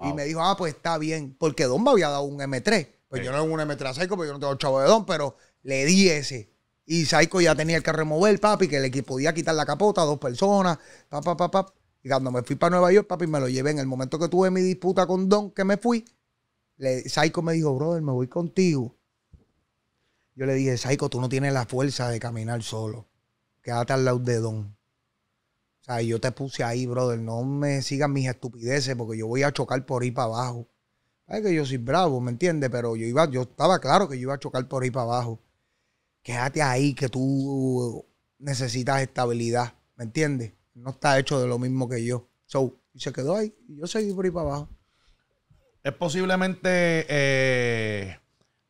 Y me dijo, ah, pues está bien, porque Don me había dado un M3. Pues yo no tengo un M3 a Psycho, porque yo no tengo chavo de Don, pero le di ese. Y Saico ya tenía el carro remover, papi, que le podía quitar la capota dos personas, papá, papá. Pa, y cuando me fui para Nueva York, papi, me lo llevé. En el momento que tuve mi disputa con Don, que me fui, le, Psycho me dijo, brother, me voy contigo. Yo le dije, Psycho, tú no tienes la fuerza de caminar solo. Quédate al lado de Don. O sea, yo te puse ahí, brother. No me sigan mis estupideces porque yo voy a chocar por ahí para abajo. Ay, que yo soy bravo, ¿me entiendes? Pero yo iba, yo estaba claro que yo iba a chocar por ahí para abajo. Quédate ahí que tú necesitas estabilidad, ¿me entiendes? no está hecho de lo mismo que yo. So, y se quedó ahí. Y yo seguí por ahí para abajo. Es posiblemente eh,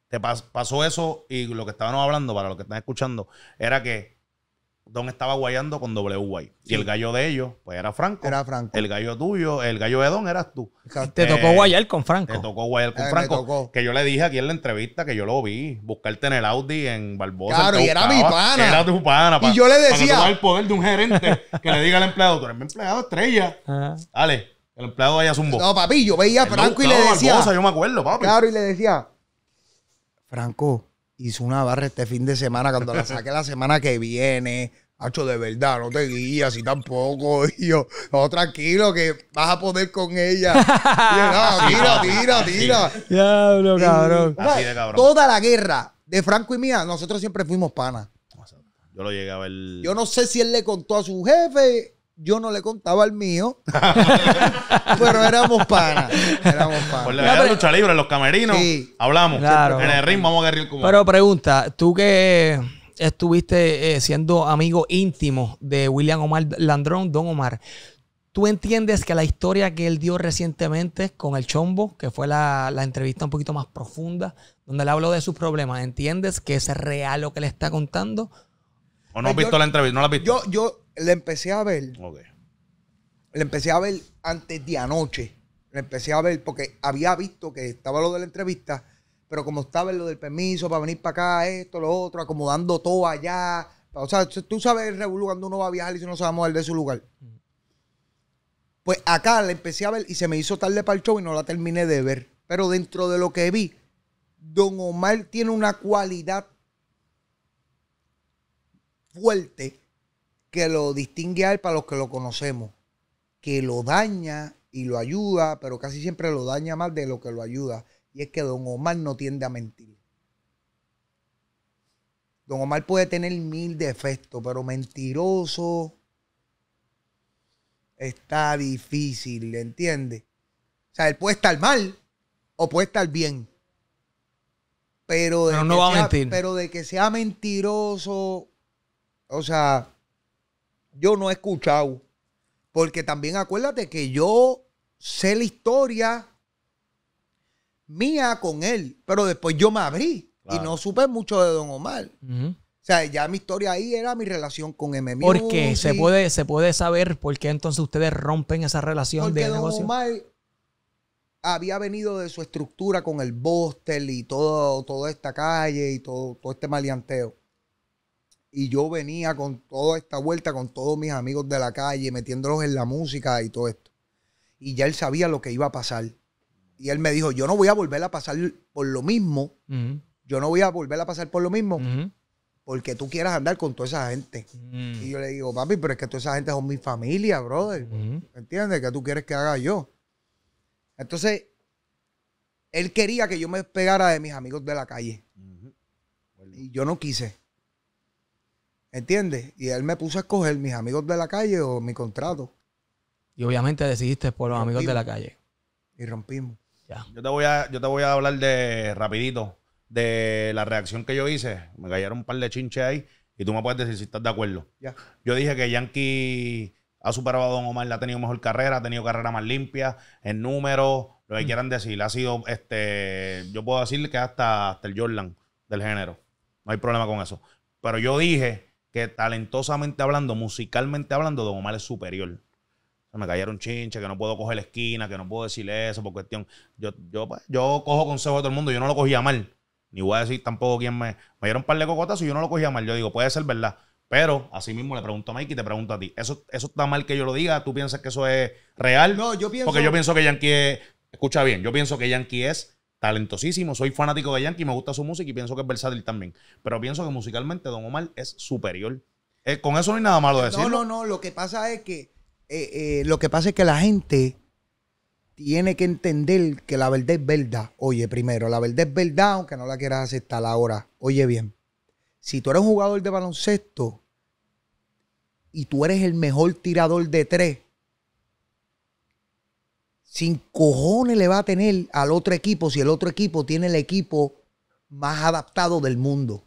te pasó eso y lo que estábamos hablando, para los que están escuchando, era que Don estaba guayando con WY. Guay Y el gallo de ellos, pues era Franco. Era Franco. El gallo tuyo, el gallo de Don eras tú. Te tocó eh, guayar con Franco. Te tocó guayar con eh, Franco. Que yo le dije aquí en la entrevista que yo lo vi, buscarte en el Audi, en Barbosa. Claro, y era mi pana. Era tu pana. y yo le decía. Para el poder de un gerente que le diga al empleado, tú eres mi empleado estrella. Dale, el empleado vaya zumbo. No, papi, yo veía a Franco y le decía. Barbosa, yo me acuerdo, papi. Claro, y le decía, Franco hizo una barra este fin de semana. Cuando la saqué la semana que viene, Hacho, de verdad, no te guías y tampoco. yo, no, tranquilo, que vas a poder con ella. tira, tira, tira. Diablo, cabrón. Así de cabrón. Toda la guerra de Franco y mía, nosotros siempre fuimos panas. Yo lo a Yo no sé si él le contó a su jefe yo no le contaba al mío, pero éramos panas. Éramos panas. Por la lucha libre, en los camerinos, sí, hablamos. Claro, en el ring vamos a guerrir Pero pregunta, tú que estuviste eh, siendo amigo íntimo de William Omar Landrón, Don Omar, ¿tú entiendes que la historia que él dio recientemente con el Chombo, que fue la, entrevista un poquito más profunda, donde él habló de sus problemas, ¿entiendes que es real lo que le está contando? ¿O no has pues visto la entrevista? ¿No la has visto? Yo, yo le empecé a ver. Le empecé a ver antes de anoche. Le empecé a ver porque había visto que estaba lo de la entrevista, pero como estaba lo del permiso para venir para acá, esto, lo otro, acomodando todo allá. O sea, tú sabes el cuando uno va a viajar y si no se va a mover de su lugar. Pues acá le empecé a ver y se me hizo tarde para el show y no la terminé de ver. Pero dentro de lo que vi, Don Omar tiene una cualidad fuerte que lo distingue a él para los que lo conocemos, que lo daña y lo ayuda, pero casi siempre lo daña más de lo que lo ayuda. Y es que don Omar no tiende a mentir. Don Omar puede tener mil defectos, pero mentiroso está difícil, ¿entiendes? O sea, él puede estar mal o puede estar bien. Pero, de Pero de que sea mentiroso, o sea, yo no he escuchado. Porque también acuérdate que yo sé la historia mía con él, pero después yo me abrí y no supe mucho de Don Omar. O sea, ya mi historia ahí era mi relación con M.M. ¿Por qué? ¿Se puede, se puede saber por qué entonces ustedes rompen esa relación Porque de Don Omar había venido de su estructura con el Bostel y todo, toda esta calle y todo, todo este maleanteo. Y yo venía con toda esta vuelta, con todos mis amigos de la calle, metiéndolos en la música y todo esto. Y ya él sabía lo que iba a pasar. Y él me dijo, yo no voy a volver a pasar por lo mismo. Yo no voy a volver a pasar por lo mismo. Porque tú quieras andar con toda esa gente. Mm. Y yo le digo, papi, pero es que toda esa gente son mi familia, brother. ¿Entiendes? ¿Qué tú quieres que haga yo? Entonces, él quería que yo me pegara de mis amigos de la calle. Y yo no quise entiendes? Y él me puso a escoger mis amigos de la calle o mi contrato. Y obviamente decidiste por los amigos de la calle. Y rompimos. Ya. Yo te voy a, yo te voy a hablar de rapidito de la reacción que yo hice. Me cayeron un par de chinches ahí y tú me puedes decir si estás de acuerdo. Ya. Yo dije que Yankee ha superado a Don Omar, ha tenido mejor carrera, ha tenido carrera más limpia, en números, lo que mm. quieran decir. Ha sido, este, yo puedo decirle que hasta, hasta el Jordan del género. No hay problema con eso. Pero yo dije que talentosamente hablando, musicalmente hablando, Don Omar es superior. Me cayeron chinche que no puedo coger la esquina, que no puedo decirle eso por cuestión. Yo, yo, pues, yo cojo consejos de todo el mundo, yo no lo cogía mal. Ni voy a decir tampoco quién me. Me dieron un par de cocotas y yo no lo cogía mal. Yo digo, puede ser verdad. Pero así mismo le pregunto a Mike y te pregunto a ti. ¿Eso, ¿Eso está mal que yo lo diga? ¿Tú piensas que eso es real? No, yo pienso. Porque yo pienso que Yankee es, Escucha bien, yo pienso que Yankee es talentosísimo, soy fanático de Yankee, me gusta su música y pienso que es versátil también. Pero pienso que musicalmente Don Omar es superior. Eh, con eso no hay nada malo de decir. No, no, no, lo que pasa es que eh, eh, lo que pasa es que la gente tiene que entender que la verdad es verdad. Oye, primero, la verdad es verdad, aunque no la quieras aceptar ahora. Oye bien, si tú eres un jugador de baloncesto y tú eres el mejor tirador de tres, sin cojones le va a tener al otro equipo si el otro equipo tiene el equipo más adaptado del mundo.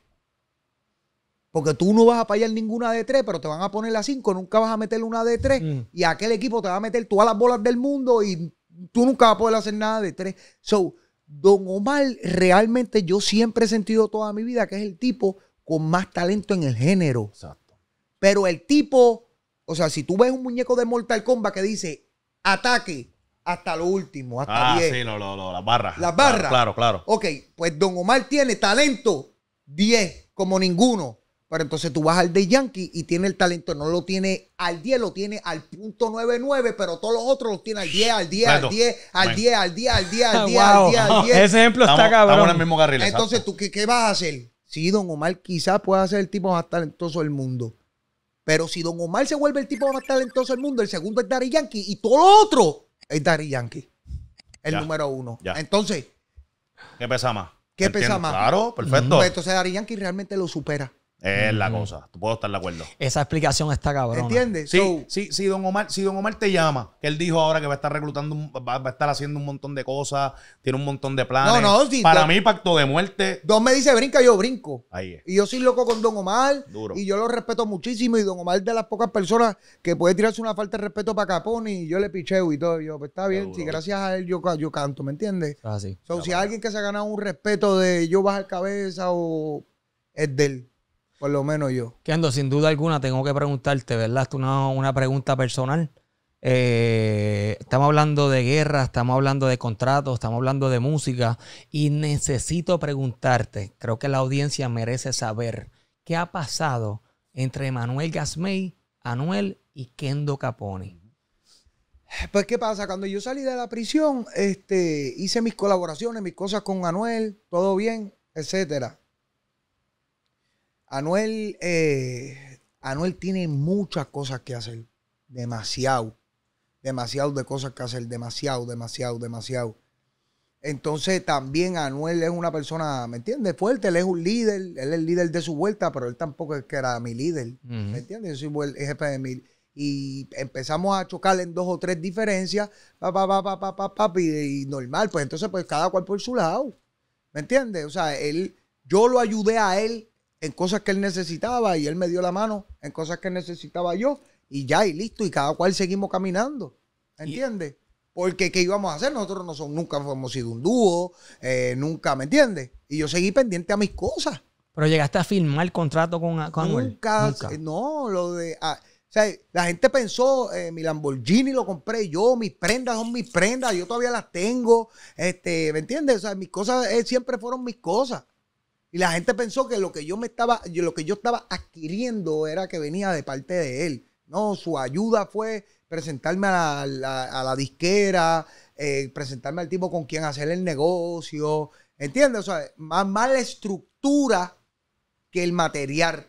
Porque tú no vas a fallar ninguna de tres, pero te van a poner las cinco, nunca vas a meter una de tres. Mm. Y aquel equipo te va a meter todas las bolas del mundo y tú nunca vas a poder hacer nada de tres. So, Don Omar, realmente yo siempre he sentido toda mi vida que es el tipo con más talento en el género. Exacto. Pero el tipo, o sea, si tú ves un muñeco de Mortal Kombat que dice ataque, hasta lo último, hasta ah, sí, lo, lo, lo, las barras. Las barras. Claro, claro, Ok, pues Don Omar tiene talento 10, como ninguno. Pero entonces tú vas al de Yankee y tiene el talento, no lo tiene al 10, lo tiene al punto 99, pero todos los otros los tiene al 10, al 10, al 10, al 10, al 10, al 10, al 10, al 10, al 10. Ese ejemplo está cabrón. Estamos en el mismo carril. Entonces, ¿tú qué, qué vas a hacer? Sí, Don Omar quizás pueda ser el tipo más talentoso del mundo. Pero si Don Omar se vuelve el tipo más talentoso del mundo, el segundo es Dari Yankee y todo lo otro es Dari Yankee. El número uno. Entonces. ¿Qué pesa más? ¿Qué pesa más? Claro, perfecto. entonces Dari Yankee realmente lo supera. Es la cosa. Tú puedo estar de acuerdo. Esa explicación está cabrón. ¿Entiendes? Sí, sí, sí, don Omar, si don Omar te llama, que él dijo ahora que va a estar reclutando, va, a estar haciendo un montón de cosas, tiene un montón de planes. No, no, sí, Para mí, pacto de muerte. Don me dice brinca, yo brinco. Ahí es. Y yo soy loco con Don Omar. Duro. Y yo lo respeto muchísimo. Y Don Omar es de las pocas personas que puede tirarse una falta de respeto para Capone. Y yo le picheo y todo. Y yo, pues está bien. Si gracias a él yo, yo canto, ¿me entiendes? Así. Ah, so, si alguien que se ha ganado un respeto de yo bajar cabeza o es de por lo menos yo. Kendo, sin duda alguna tengo que preguntarte, ¿verdad? Esto una, una pregunta personal. Eh, estamos hablando de guerra, estamos hablando de contratos, estamos hablando de música y necesito preguntarte, creo que la audiencia merece saber, ¿qué ha pasado entre Manuel Gasmey, Anuel y Kendo Capone? Pues, ¿qué pasa? Cuando yo salí de la prisión, este, hice mis colaboraciones, mis cosas con Anuel, todo bien, etcétera. Anuel, eh, Anuel tiene muchas cosas que hacer. Demasiado. Demasiado de cosas que hacer. Demasiado, demasiado, demasiado. Entonces también Anuel es una persona, ¿me entiendes? Fuerte, él es un líder, él es el líder de su vuelta, pero él tampoco es que era mi líder, ¿me entiendes? Yo soy jefe de Y empezamos a chocar en dos o tres diferencias, y, y, normal, pues entonces pues cada cual por su lado, ¿me entiendes? O sea, él, yo lo ayudé a él en cosas que él necesitaba y él me dio la mano en cosas que necesitaba yo y ya y listo y cada cual seguimos caminando. ¿Entiendes? Porque ¿qué íbamos a hacer? Nosotros no somos, nunca hemos sido un dúo, eh, nunca, ¿me entiendes? Y yo seguí pendiente a mis cosas. Pero llegaste a firmar el contrato con, con nunca, eh, nunca, No, lo de... Ah, o sea, la gente pensó, eh, mi Lamborghini lo compré yo, mis prendas son mis prendas, yo todavía las tengo, este, ¿me entiendes? O sea, mis cosas siempre fueron mis cosas. Y la gente pensó que lo que yo me estaba, lo que yo estaba adquiriendo era que venía de parte de él. No, su ayuda fue presentarme a la, disquera, eh, presentarme al tipo con quien hacer el negocio. ¿Entiendes? O sea, más, mala la estructura que el material.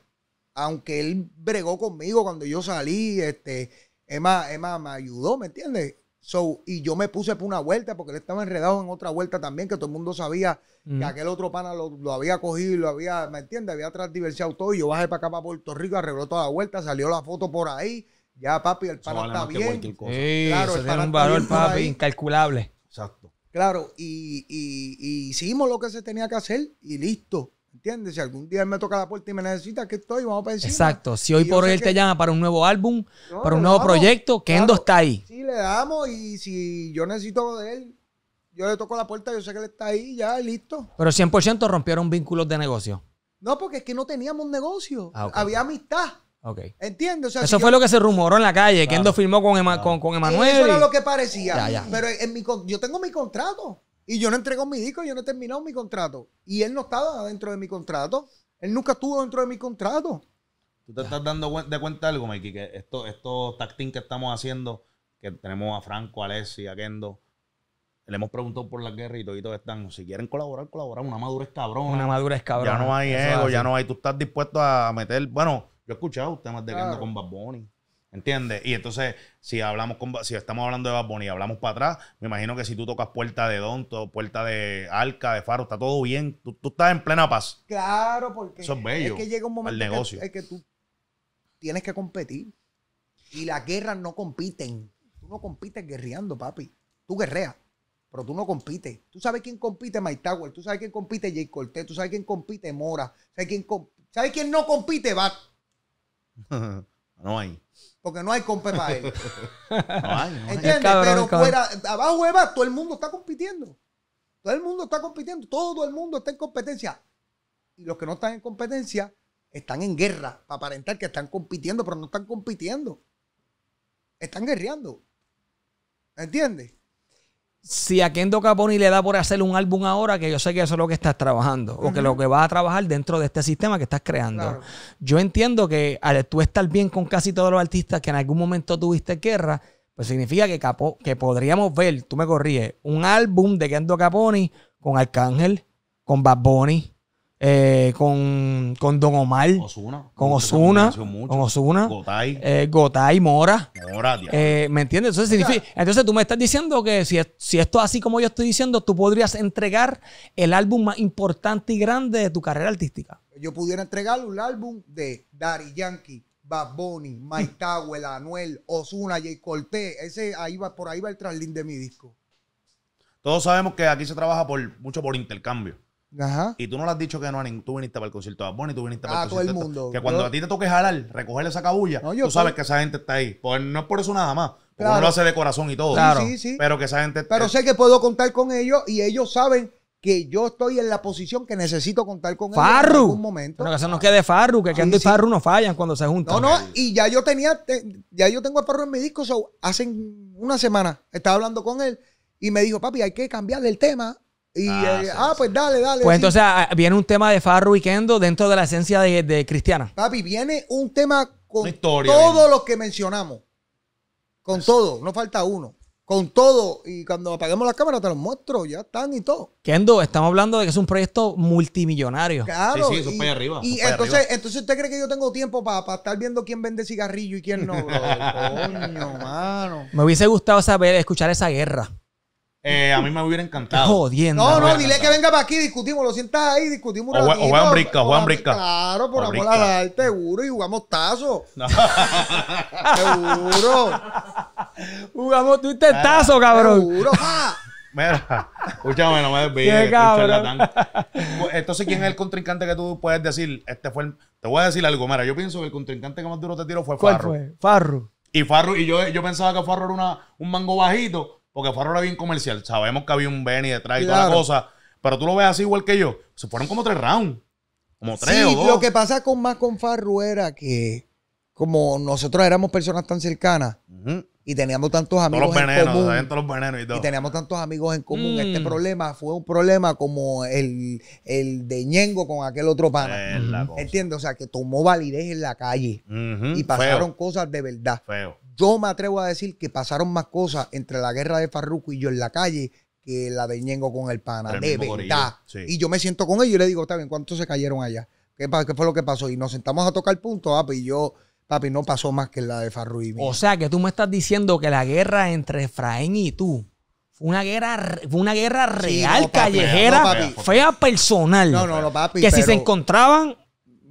Aunque él bregó conmigo cuando yo salí, este, Emma me ayudó, ¿me entiendes? So, y yo me puse por una vuelta porque él estaba enredado en otra vuelta también, que todo el mundo sabía que aquel otro pana lo, había cogido, y lo había, ¿me entiendes? Había transdiversiado todo y yo bajé para acá, para Puerto Rico, arregló toda la vuelta, salió la foto por ahí, ya papi, el pana está bien. claro, el un valor, papi, incalculable. Exacto. Claro, y hicimos lo que se tenía que hacer y listo. ¿Entiendes? Si algún día me toca la puerta y me necesita, que estoy, vamos a encima. Exacto. Si hoy por hoy él te llama para un nuevo álbum, para un nuevo proyecto, Kendo está ahí. Sí, le damos y si yo necesito de él, yo le toco la puerta, yo sé que él está ahí, ya, listo. Pero 100% rompieron vínculos de negocio. No, porque es que no teníamos negocio. Ah, había amistad. Ok. ¿Entiendes? eso fue lo que se rumoró en la calle. que Kendo firmó con, con, Emanuel. Eso era lo que parecía. Pero en mi, yo tengo mi contrato. Y yo no entregó mi disco, yo no he terminado mi contrato. Y él no estaba dentro de mi contrato. Él nunca estuvo dentro de mi contrato. ¿Tú te estás dando de cuenta algo, Mikey? Que esto, estos tactín que estamos haciendo, que tenemos a Franco, a Alessi, a Kendo, le hemos preguntado por las guerras y todos están. Si quieren colaborar, colaborar. Una madura es cabrón. Una madura es cabrón. Ya no hay ego, ya no hay. Tú estás dispuesto a meter. Bueno, yo he escuchado temas de Kendo con baboni ¿Entiendes? Y entonces, si hablamos si estamos hablando de Bad Bunny y hablamos para atrás, me imagino que si tú tocas puerta de Don, puerta de Alca de Faro, está todo bien. Tú, estás en plena paz. Claro, porque es, que llega un momento el negocio. es que tú tienes que competir. Y las guerras no compiten. Tú no compites guerreando, papi. Tú guerreas, pero tú no compites. Tú sabes quién compite Mike Tower, tú sabes quién compite jay Cortez, tú sabes quién compite Mora, sabes quién, ¿sabes quién no compite Bat. no hay porque no hay compe para él. ¿Entiendes? Pero fuera, abajo de todo el mundo está compitiendo. Todo el mundo está compitiendo, todo el mundo está en competencia. Y los que no están en competencia están en guerra para aparentar que están compitiendo, pero no están compitiendo. Están guerreando. ¿Entiendes? si a Kendo Caponi le da por hacer un álbum ahora, que yo sé que eso es lo que estás trabajando, o que lo que vas a trabajar dentro de este sistema que estás creando. Yo entiendo que al tú estar bien con casi todos los artistas que en algún momento tuviste guerra, pues significa que, capo, que podríamos ver, tú me corríes, un álbum de Kendo Caponi con Arcángel, con Bad Bunny, eh, con, Don Omar, con Osuna, con Osuna, Gotay, eh, Mora. Eh, ¿Me entiendes? Entonces, entonces, tú me estás diciendo que si, si esto es así como yo estoy diciendo, tú podrías entregar el álbum más importante y grande de tu carrera artística. Yo pudiera entregar un álbum de Daddy Yankee, Bad Bunny, Mike mm. Tower, Anuel, Osuna, Jay Corté. Ese, ahí va, por ahí va el traslín de mi disco. Todos sabemos que aquí se trabaja mucho por intercambio. Y tú no le has dicho que no a ningún. Tú viniste para el concierto de Bonnie, tú viniste para el concierto. Que cuando a ti te toque jalar, recoger esa cabulla, tú sabes que esa gente está ahí. Pues no es por eso nada más. Porque uno lo hace de corazón y todo. Claro. Sí, sí, Pero que esa gente. Pero sé que puedo contar con ellos y ellos saben que yo estoy en la posición que necesito contar con ellos en momento. que se nos quede Farru, que Kendo y Farru no fallan cuando se juntan. No, no, y ya yo tenía, ya yo tengo a Farru en mi disco, hace una semana estaba hablando con él y me dijo, papi, hay que cambiar el tema y ah, eh, ah pues dale, dale. Pues entonces ah, ah, viene un tema de Farru y Kendo dentro de la esencia de, cristiana. Papi, viene un tema con todos los que mencionamos. Con todo, no falta uno. Con todo. Y cuando apaguemos la cámara, te los muestro, ya están y todo. Kendo, estamos hablando de que es un proyecto multimillonario. Claro. Sí, eso y, para arriba. entonces, entonces usted cree que yo tengo tiempo para, estar viendo quién vende cigarrillo y quién no. Coño, mano. Me hubiese gustado saber, escuchar esa guerra. Eh, a mí me hubiera encantado. Jodiendo. No, no, dile que venga para aquí, discutimos, lo sientas ahí, discutimos una O Juan Brisca, Juan Brisca. Claro, por amor al arte, seguro, y jugamos tazo. seguro. jugamos tú y tazo, cabrón. Seguro, pa. escúchame, no me desvíes. Pues, entonces, ¿quién es el contrincante que tú puedes decir? Este fue Te voy a decir algo, mira, yo pienso que el contrincante que más duro te tiró fue Farro. Farro. Y Farro, y yo, yo pensaba que Farro era una, un mango bajito, porque Farro era bien comercial. Sabemos que había un Benny detrás y toda la cosa, pero tú lo ves así igual que yo. Se fueron como tres rounds, como tres o dos. Lo que pasa con más con Farro era que, como nosotros éramos personas tan cercanas y teníamos tantos amigos todos los venenos, en común, los venenos y, todo. y, teníamos tantos amigos en común, este mm. problema fue un problema como el, el de Ñengo con aquel otro pana. ¿Entiendes? O sea, que tomó validez en la calle y pasaron cosas de verdad. Feo. Yo me atrevo a decir que pasaron más cosas entre la guerra de Farruko y yo en la calle que la de Ñengo con el pana. de verdad. Y yo me siento con ellos y le digo, está bien, ¿cuántos se cayeron allá? ¿Qué, fue lo que pasó? Y nos sentamos a tocar punto, papi, y yo, papi, no pasó más que la de Farruko y O sea, que tú me estás diciendo que la guerra entre Efraín y tú una guerra, una guerra real, callejera, fea personal. No, no, no, papi. Que si se encontraban.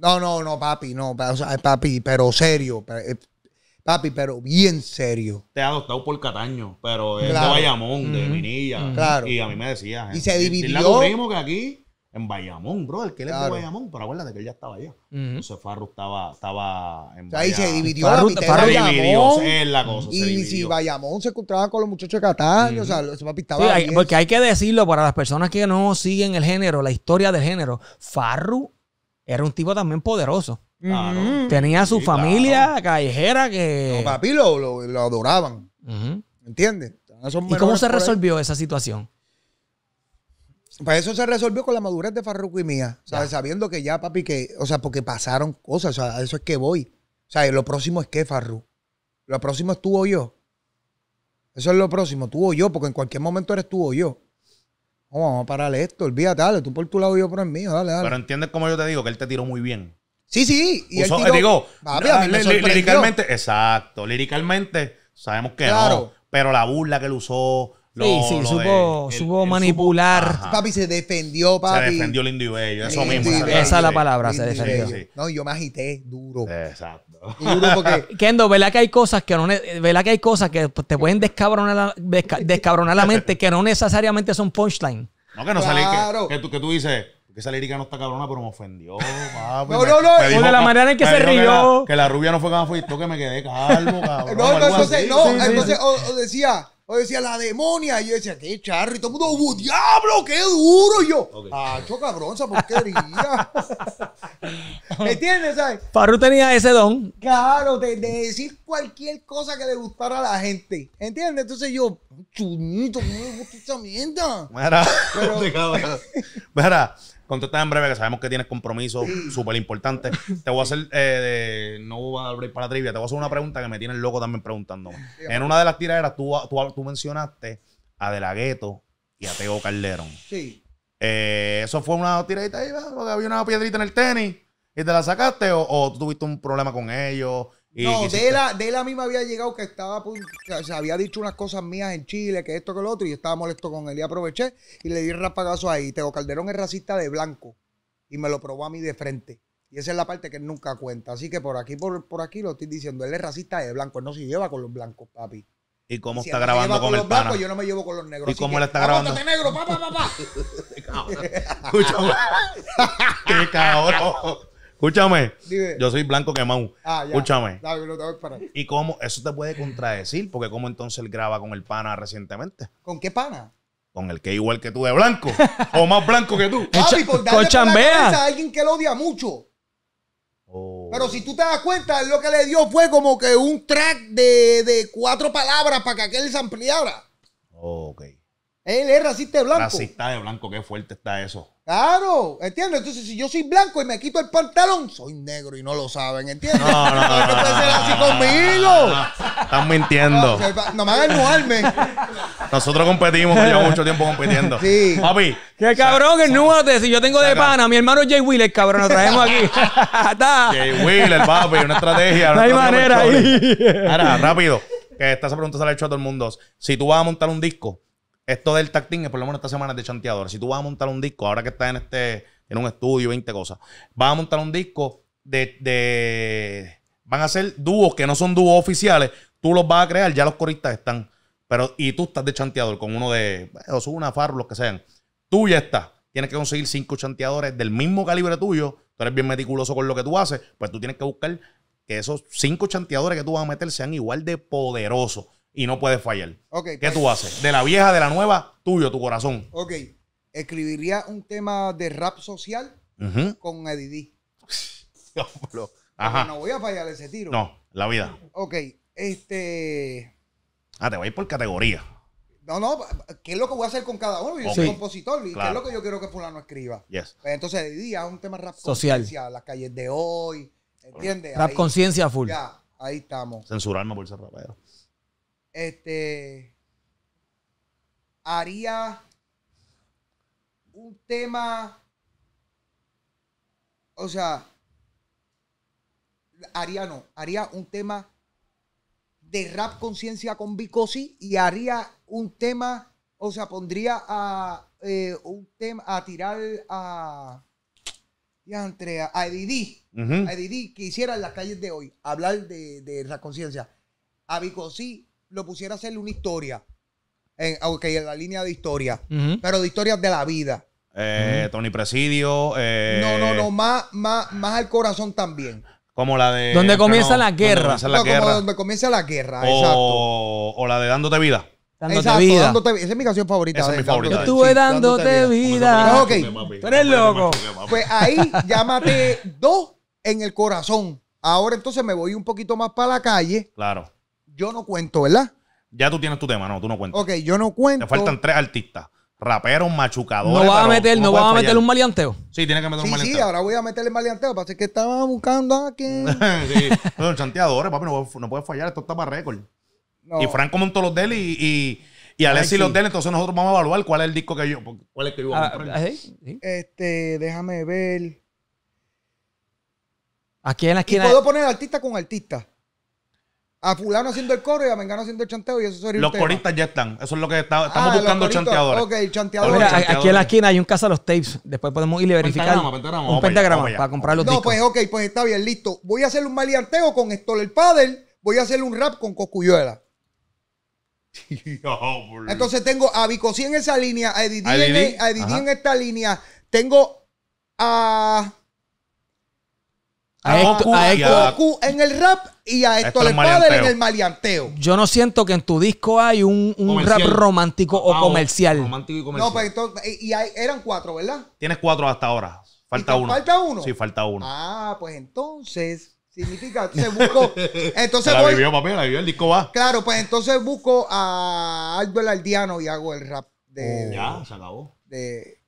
No, no, no, papi, no, papi, pero serio. Pero, eh, Papi, pero bien serio. Te he adoptado por Cataño, pero es de Bayamón, de Minilla. Mm. Claro. Y a mí me decía. Y se dividió. mismo que aquí, en Bayamón, bro. El que le es de Bayamón, pero acuérdate que él ya estaba allá. Entonces Farru estaba, en o Ahí se dividió Farru, la dividió, la cosa. Y, si Bayamón se encontraba con los muchachos de Cataño, o sea, ese papi estaba. Sí, porque hay que decirlo para las personas que no siguen el género, la historia del género. Farru era un tipo también poderoso. Tenía su familia callejera que. No, papi lo, adoraban. Uh ¿Entiendes? ¿Y cómo se resolvió esa situación? Pues eso se resolvió con la madurez de Farruco y mía. Sabiendo que ya, papi, que. O sea, porque pasaron cosas. O sea, eso es que voy. O sea, lo próximo es que, Farru. Lo próximo es tú o yo. Eso es lo próximo, tú o yo, porque en cualquier momento eres tú o yo. vamos a pararle esto, olvídate, dale, tú por tu lado y yo por el mío, dale, dale. Pero entiendes como yo te digo que él te tiró muy bien. Sí, sí. Y Uso, digo, ah, exacto, liricalmente sabemos que claro. no. Pero la burla que él usó, lo, sí, sí, supo, manipular. papi se defendió, papi. Se defendió lindo y bello, eso mismo. esa es la palabra, se defendió. No, yo me agité duro. Exacto. porque... Kendo, ¿verdad que hay cosas que no, que hay cosas que te pueden descabronar la, descabronar la mente que no necesariamente son punchline? No, que no claro. que, que tú dices, que esa lírica no está cabrona, pero me ofendió. no, no, no. de la manera en que se rió. Que la, rubia no fue fui esto que me quedé calmo, cabrón. no, no, entonces, no, entonces, O, decía, o decía la demonia. Y yo decía, qué charro. Y todo el mundo, uh, diablo, qué duro. Y yo, okay. acho cabrón, por qué ¿Me entiendes? ¿sabes? Farru tenía ese don. Claro, de, decir cualquier cosa que le gustara a la gente. ¿Entiendes? Entonces yo, chunito, ¿cómo me mierda? Mira, Contesta en breve, que sabemos que tienes compromiso súper importante. Te voy a hacer, eh, no voy a abrir para trivia, te voy a hacer una pregunta que me tiene el loco también preguntando. En una de las tiraderas tú, tú, mencionaste a De La Gueto y a Teo Calderón. Sí. Eh, ¿Eso fue una tiradita ahí? Porque había una piedrita en el tenis y te la sacaste o, o tú tuviste un problema con ellos? No, de él de mí misma había llegado que estaba, había dicho unas cosas mías en Chile, que esto, que lo otro, y estaba molesto con él. Y aproveché y le di rapagazo ahí. Tengo Calderón es racista de blanco y me lo probó a mí de frente. Y esa es la parte que nunca cuenta. Así que por aquí, por, por aquí lo estoy diciendo. Él es racista de blanco, él no se lleva con los blancos, papi. ¿Y cómo está grabando con, los Blancos, yo no me llevo con los negros. ¿Y cómo le está grabando? negro, papá, papá! ¡Qué cabrón! Escúchame. Yo soy blanco ah, que Ah, Escúchame. ¿Y cómo? Eso te puede contradecir, porque ¿cómo entonces él graba con el pana recientemente? ¿Con qué pana? Con el que igual que tú de blanco. o más blanco que tú. Papi, por a alguien que lo odia mucho. Oh. Pero si tú te das cuenta, lo que le dio fue como que un track de, cuatro palabras para que aquel se ampliara. Oh, ok. Él es racista de blanco. Racista de blanco, qué fuerte está eso. Claro, ¿entiendes? Entonces, si yo soy blanco y me quito el pantalón, soy negro y no lo saben, ¿entiendes? No, no, no. No puede ser así conmigo. Están mintiendo. No, me hagan enojarme. Nosotros competimos, yo mucho tiempo compitiendo. Sí. Papi. Qué cabrón, enojate Si yo tengo de pana, mi hermano Jay Wheeler, cabrón, lo traemos aquí. Jay Wheeler, papi, una estrategia. No hay manera ahí. Ahora, rápido, que esta pregunta se la he hecho a todo el mundo. Si tú vas a montar un disco, esto del es por lo menos esta semana de chanteador. Si tú vas a montar un disco, ahora que estás en este, en un estudio, 20 cosas, vas a montar un disco de, de van a ser dúos que no son dúos oficiales, tú los vas a crear, ya los coristas están. Pero, y tú estás de chanteador con uno de una Farro, los que sean. Tú ya estás. Tienes que conseguir cinco chanteadores del mismo calibre tuyo. Tú eres bien meticuloso con lo que tú haces. Pues tú tienes que buscar que esos cinco chanteadores que tú vas a meter sean igual de poderosos y no puedes fallar. ¿Qué pues tú haces? De la vieja, de la nueva, tuyo, tu corazón. Ok. Escribiría un tema de rap social con Eddie No voy a fallar ese tiro. No, la vida. Ok. Este. Ah, te voy a ir por categoría. No, no, ¿qué es lo que voy a hacer con cada uno? Yo soy compositor y ¿qué es lo que yo quiero que fulano escriba? Pues entonces, Eddie día un tema rap social. Las calles de hoy, ¿entiendes? Rap conciencia full. Ya, ahí estamos. Censurarme por ser rapero. Este. Haría un tema. O sea. Haría no. Haría un tema de rap conciencia con Bicosi y haría un tema. O sea, pondría a eh, un tema a tirar a. y a, A que hiciera en las calles de hoy. Hablar de, de la conciencia. A Bicosí lo pusiera a hacerle una historia. En, ok, en la línea de historia. Pero de historias de la vida. Eh, Tony Presidio. Eh, no, no, no. Más, más, más al corazón también. Como la de. Donde comienza la guerra. Donde comienza la guerra. Como comienza la guerra. O, exacto. o la de dándote vida. Dándote Exacto, vida. esa es mi canción favorita. Esa es mi favorita. Yo estuve dándote, vida. vida. Tú eres loco. Pues ahí llámate dos en el corazón. Ahora entonces me voy un poquito más para la calle. Claro yo no cuento, ¿verdad? Ya tú tienes tu tema, no, tú no cuentas. Ok, yo no cuento. Te faltan tres artistas. Raperos, machucadores. No vas a meter, no a meter un maleanteo. Sí, tiene que meter un maleanteo. Sí, ahora voy a meter el maleanteo. Pasa que estaba buscando a quien. sí, son chanteadores, papi, no, puede puedes fallar. Esto está para récord. Y Franco montó los de y, y y Alexis sí. entonces nosotros vamos a evaluar cuál es el disco que yo, cuál es que yo a ah, ah, Este, déjame ver. Aquí en la esquina. puedo poner artista con artista a fulano haciendo el coro y a mengano haciendo el chanteo y eso sería Los coristas ya están. Eso es lo que estamos ah, buscando chanteadores. Ok, chanteadores. aquí en la esquina hay un casa de los tapes. Después podemos ir y verificar pentagrama. un pentagrama para, comprar los No, pues ok, pues está bien, listo. Voy a hacer un maleanteo con Stoller el Padel, voy a hacer un rap con Cocuyuela. Entonces tengo a Vicosí en esa línea, a Edidí, A Edidí en e, esta línea, tengo a a, a, Goku, a, en el rap y a esto el padre en el maleanteo. Yo no siento que en tu disco hay un, un rap romántico o ah, comercial. Romántico y comercial. No, pues entonces, y, eran cuatro, ¿verdad? Tienes cuatro hasta ahora. Falta uno. ¿Falta uno? Sí, falta uno. Ah, pues entonces significa, se busco. Entonces la vivió, papi, la vivió, el disco va. Claro, pues entonces busco a Aldo el Aldiano y hago el rap de. Oh, ya, se acabó. De,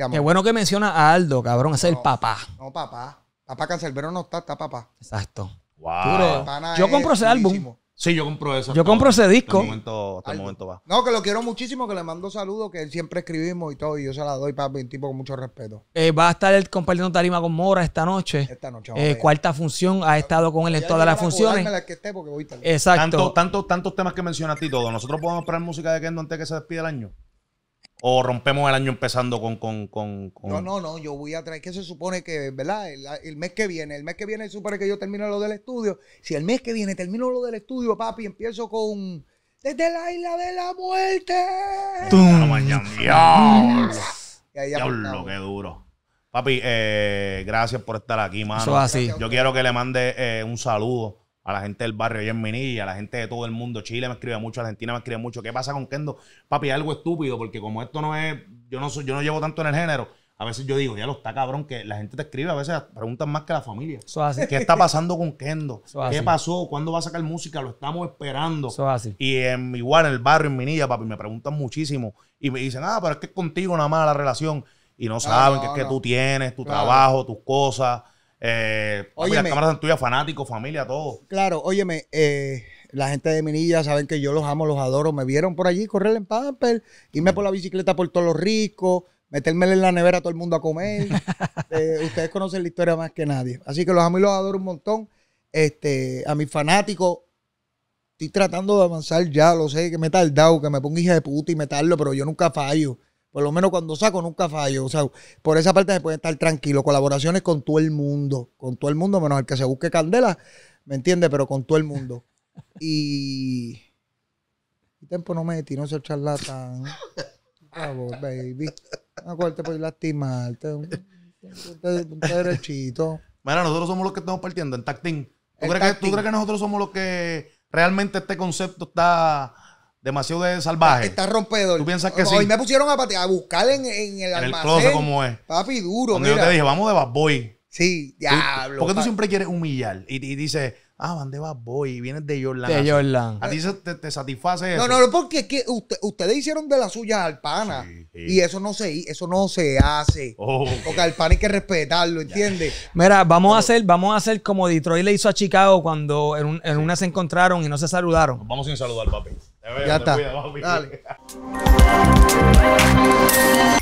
amor. Qué bueno que menciona a Aldo, cabrón, es el papá. No, papá. Papá no está, está papá. Exacto. Wow. Yo compro ese álbum. Sí, yo compro eso. Yo compro ese disco. Hasta el momento, va. No, que lo quiero muchísimo, que le mando saludos, que siempre escribimos y todo, y yo se la doy, para un tipo con mucho respeto. Eh, va a estar el compartiendo tarima con Mora esta noche. Esta noche. Eh, cuarta función, ha estado con él en todas las funciones. Exacto. Tanto, tantos temas que a ti todo. ¿Nosotros podemos esperar música de Kendo antes que se despide el año? ¿O rompemos el año empezando con, con, No, no, no, yo voy a traer, que se supone que, ¿verdad? El, mes que viene, el mes que viene se supone que yo termino lo del estudio. Si el mes que viene termino lo del estudio, papi, empiezo con... Desde la isla de la muerte. mañana ¡Diablo, qué duro! Papi, eh, gracias por estar aquí, mano. Yo quiero que le mande eh, un saludo a la gente del barrio allá en Minilla, a la gente de todo el mundo. Chile me escribe mucho, Argentina me escribe mucho. ¿Qué pasa con Kendo? Papi, algo estúpido, porque como esto no es, yo no, soy, yo no llevo tanto en el género, a veces yo digo, ya lo está cabrón, que la gente te escribe, a veces preguntan más que la familia. ¿Qué está pasando con Kendo? ¿Qué pasó? ¿Cuándo va a sacar música? Lo estamos esperando. Y en, igual en el barrio, en Minilla, papi, me preguntan muchísimo. Y me dicen, ah, pero es que es contigo nada más la relación. Y no saben que es que tú tienes, tu trabajo, tus cosas oye, eh, las cámaras son tuyas, fanáticos, familia, todo. Claro, óyeme, eh, la gente de Minilla saben que yo los amo, los adoro. Me vieron por allí correr en Pamper, irme por la bicicleta por todos los ricos, meterme en la nevera a todo el mundo a comer. Eh, ustedes conocen la historia más que nadie. Así que los amo y los adoro un montón. Este, a mis fanáticos, estoy tratando de avanzar ya, lo sé que me he tardado, que me pongo hija de puta y me tardo, pero yo nunca fallo. Por lo menos cuando saco nunca fallo. O sea, por esa parte se puede estar tranquilo. Colaboraciones con todo el mundo. Con todo el mundo, menos el que se busque candela. ¿Me entiendes? Pero con todo el mundo. Y. El tiempo no metí, no soy charlatán. Por favor, baby. No por lastimarte. Un derechito. Mira, nosotros somos los que estamos partiendo en tactín. ¿Tú crees que nosotros somos los que realmente este concepto está demasiado de salvaje. Está rompedor. ¿Tú piensas que sí? Hoy me pusieron a, patear, a buscar en, en el en almacén. el closet como es. Papi, duro, Cuando yo te dije, vamos de Bad Boy. Sí, diablo. Porque tú siempre quieres humillar y, y dices, ah, van de Bad Boy y vienes de Jordan. De Jordan. A ti te, te, satisface eso. No, no, porque es que usted, ustedes hicieron de las suyas al pana. Y eso no se, eso no se hace. Oh. Porque al pana hay que respetarlo, ¿entiendes? Mira, vamos a hacer, vamos a hacer como Detroit le hizo a Chicago cuando en, en una se encontraron y no se saludaron. vamos sin saludar, papi ya está. Dale.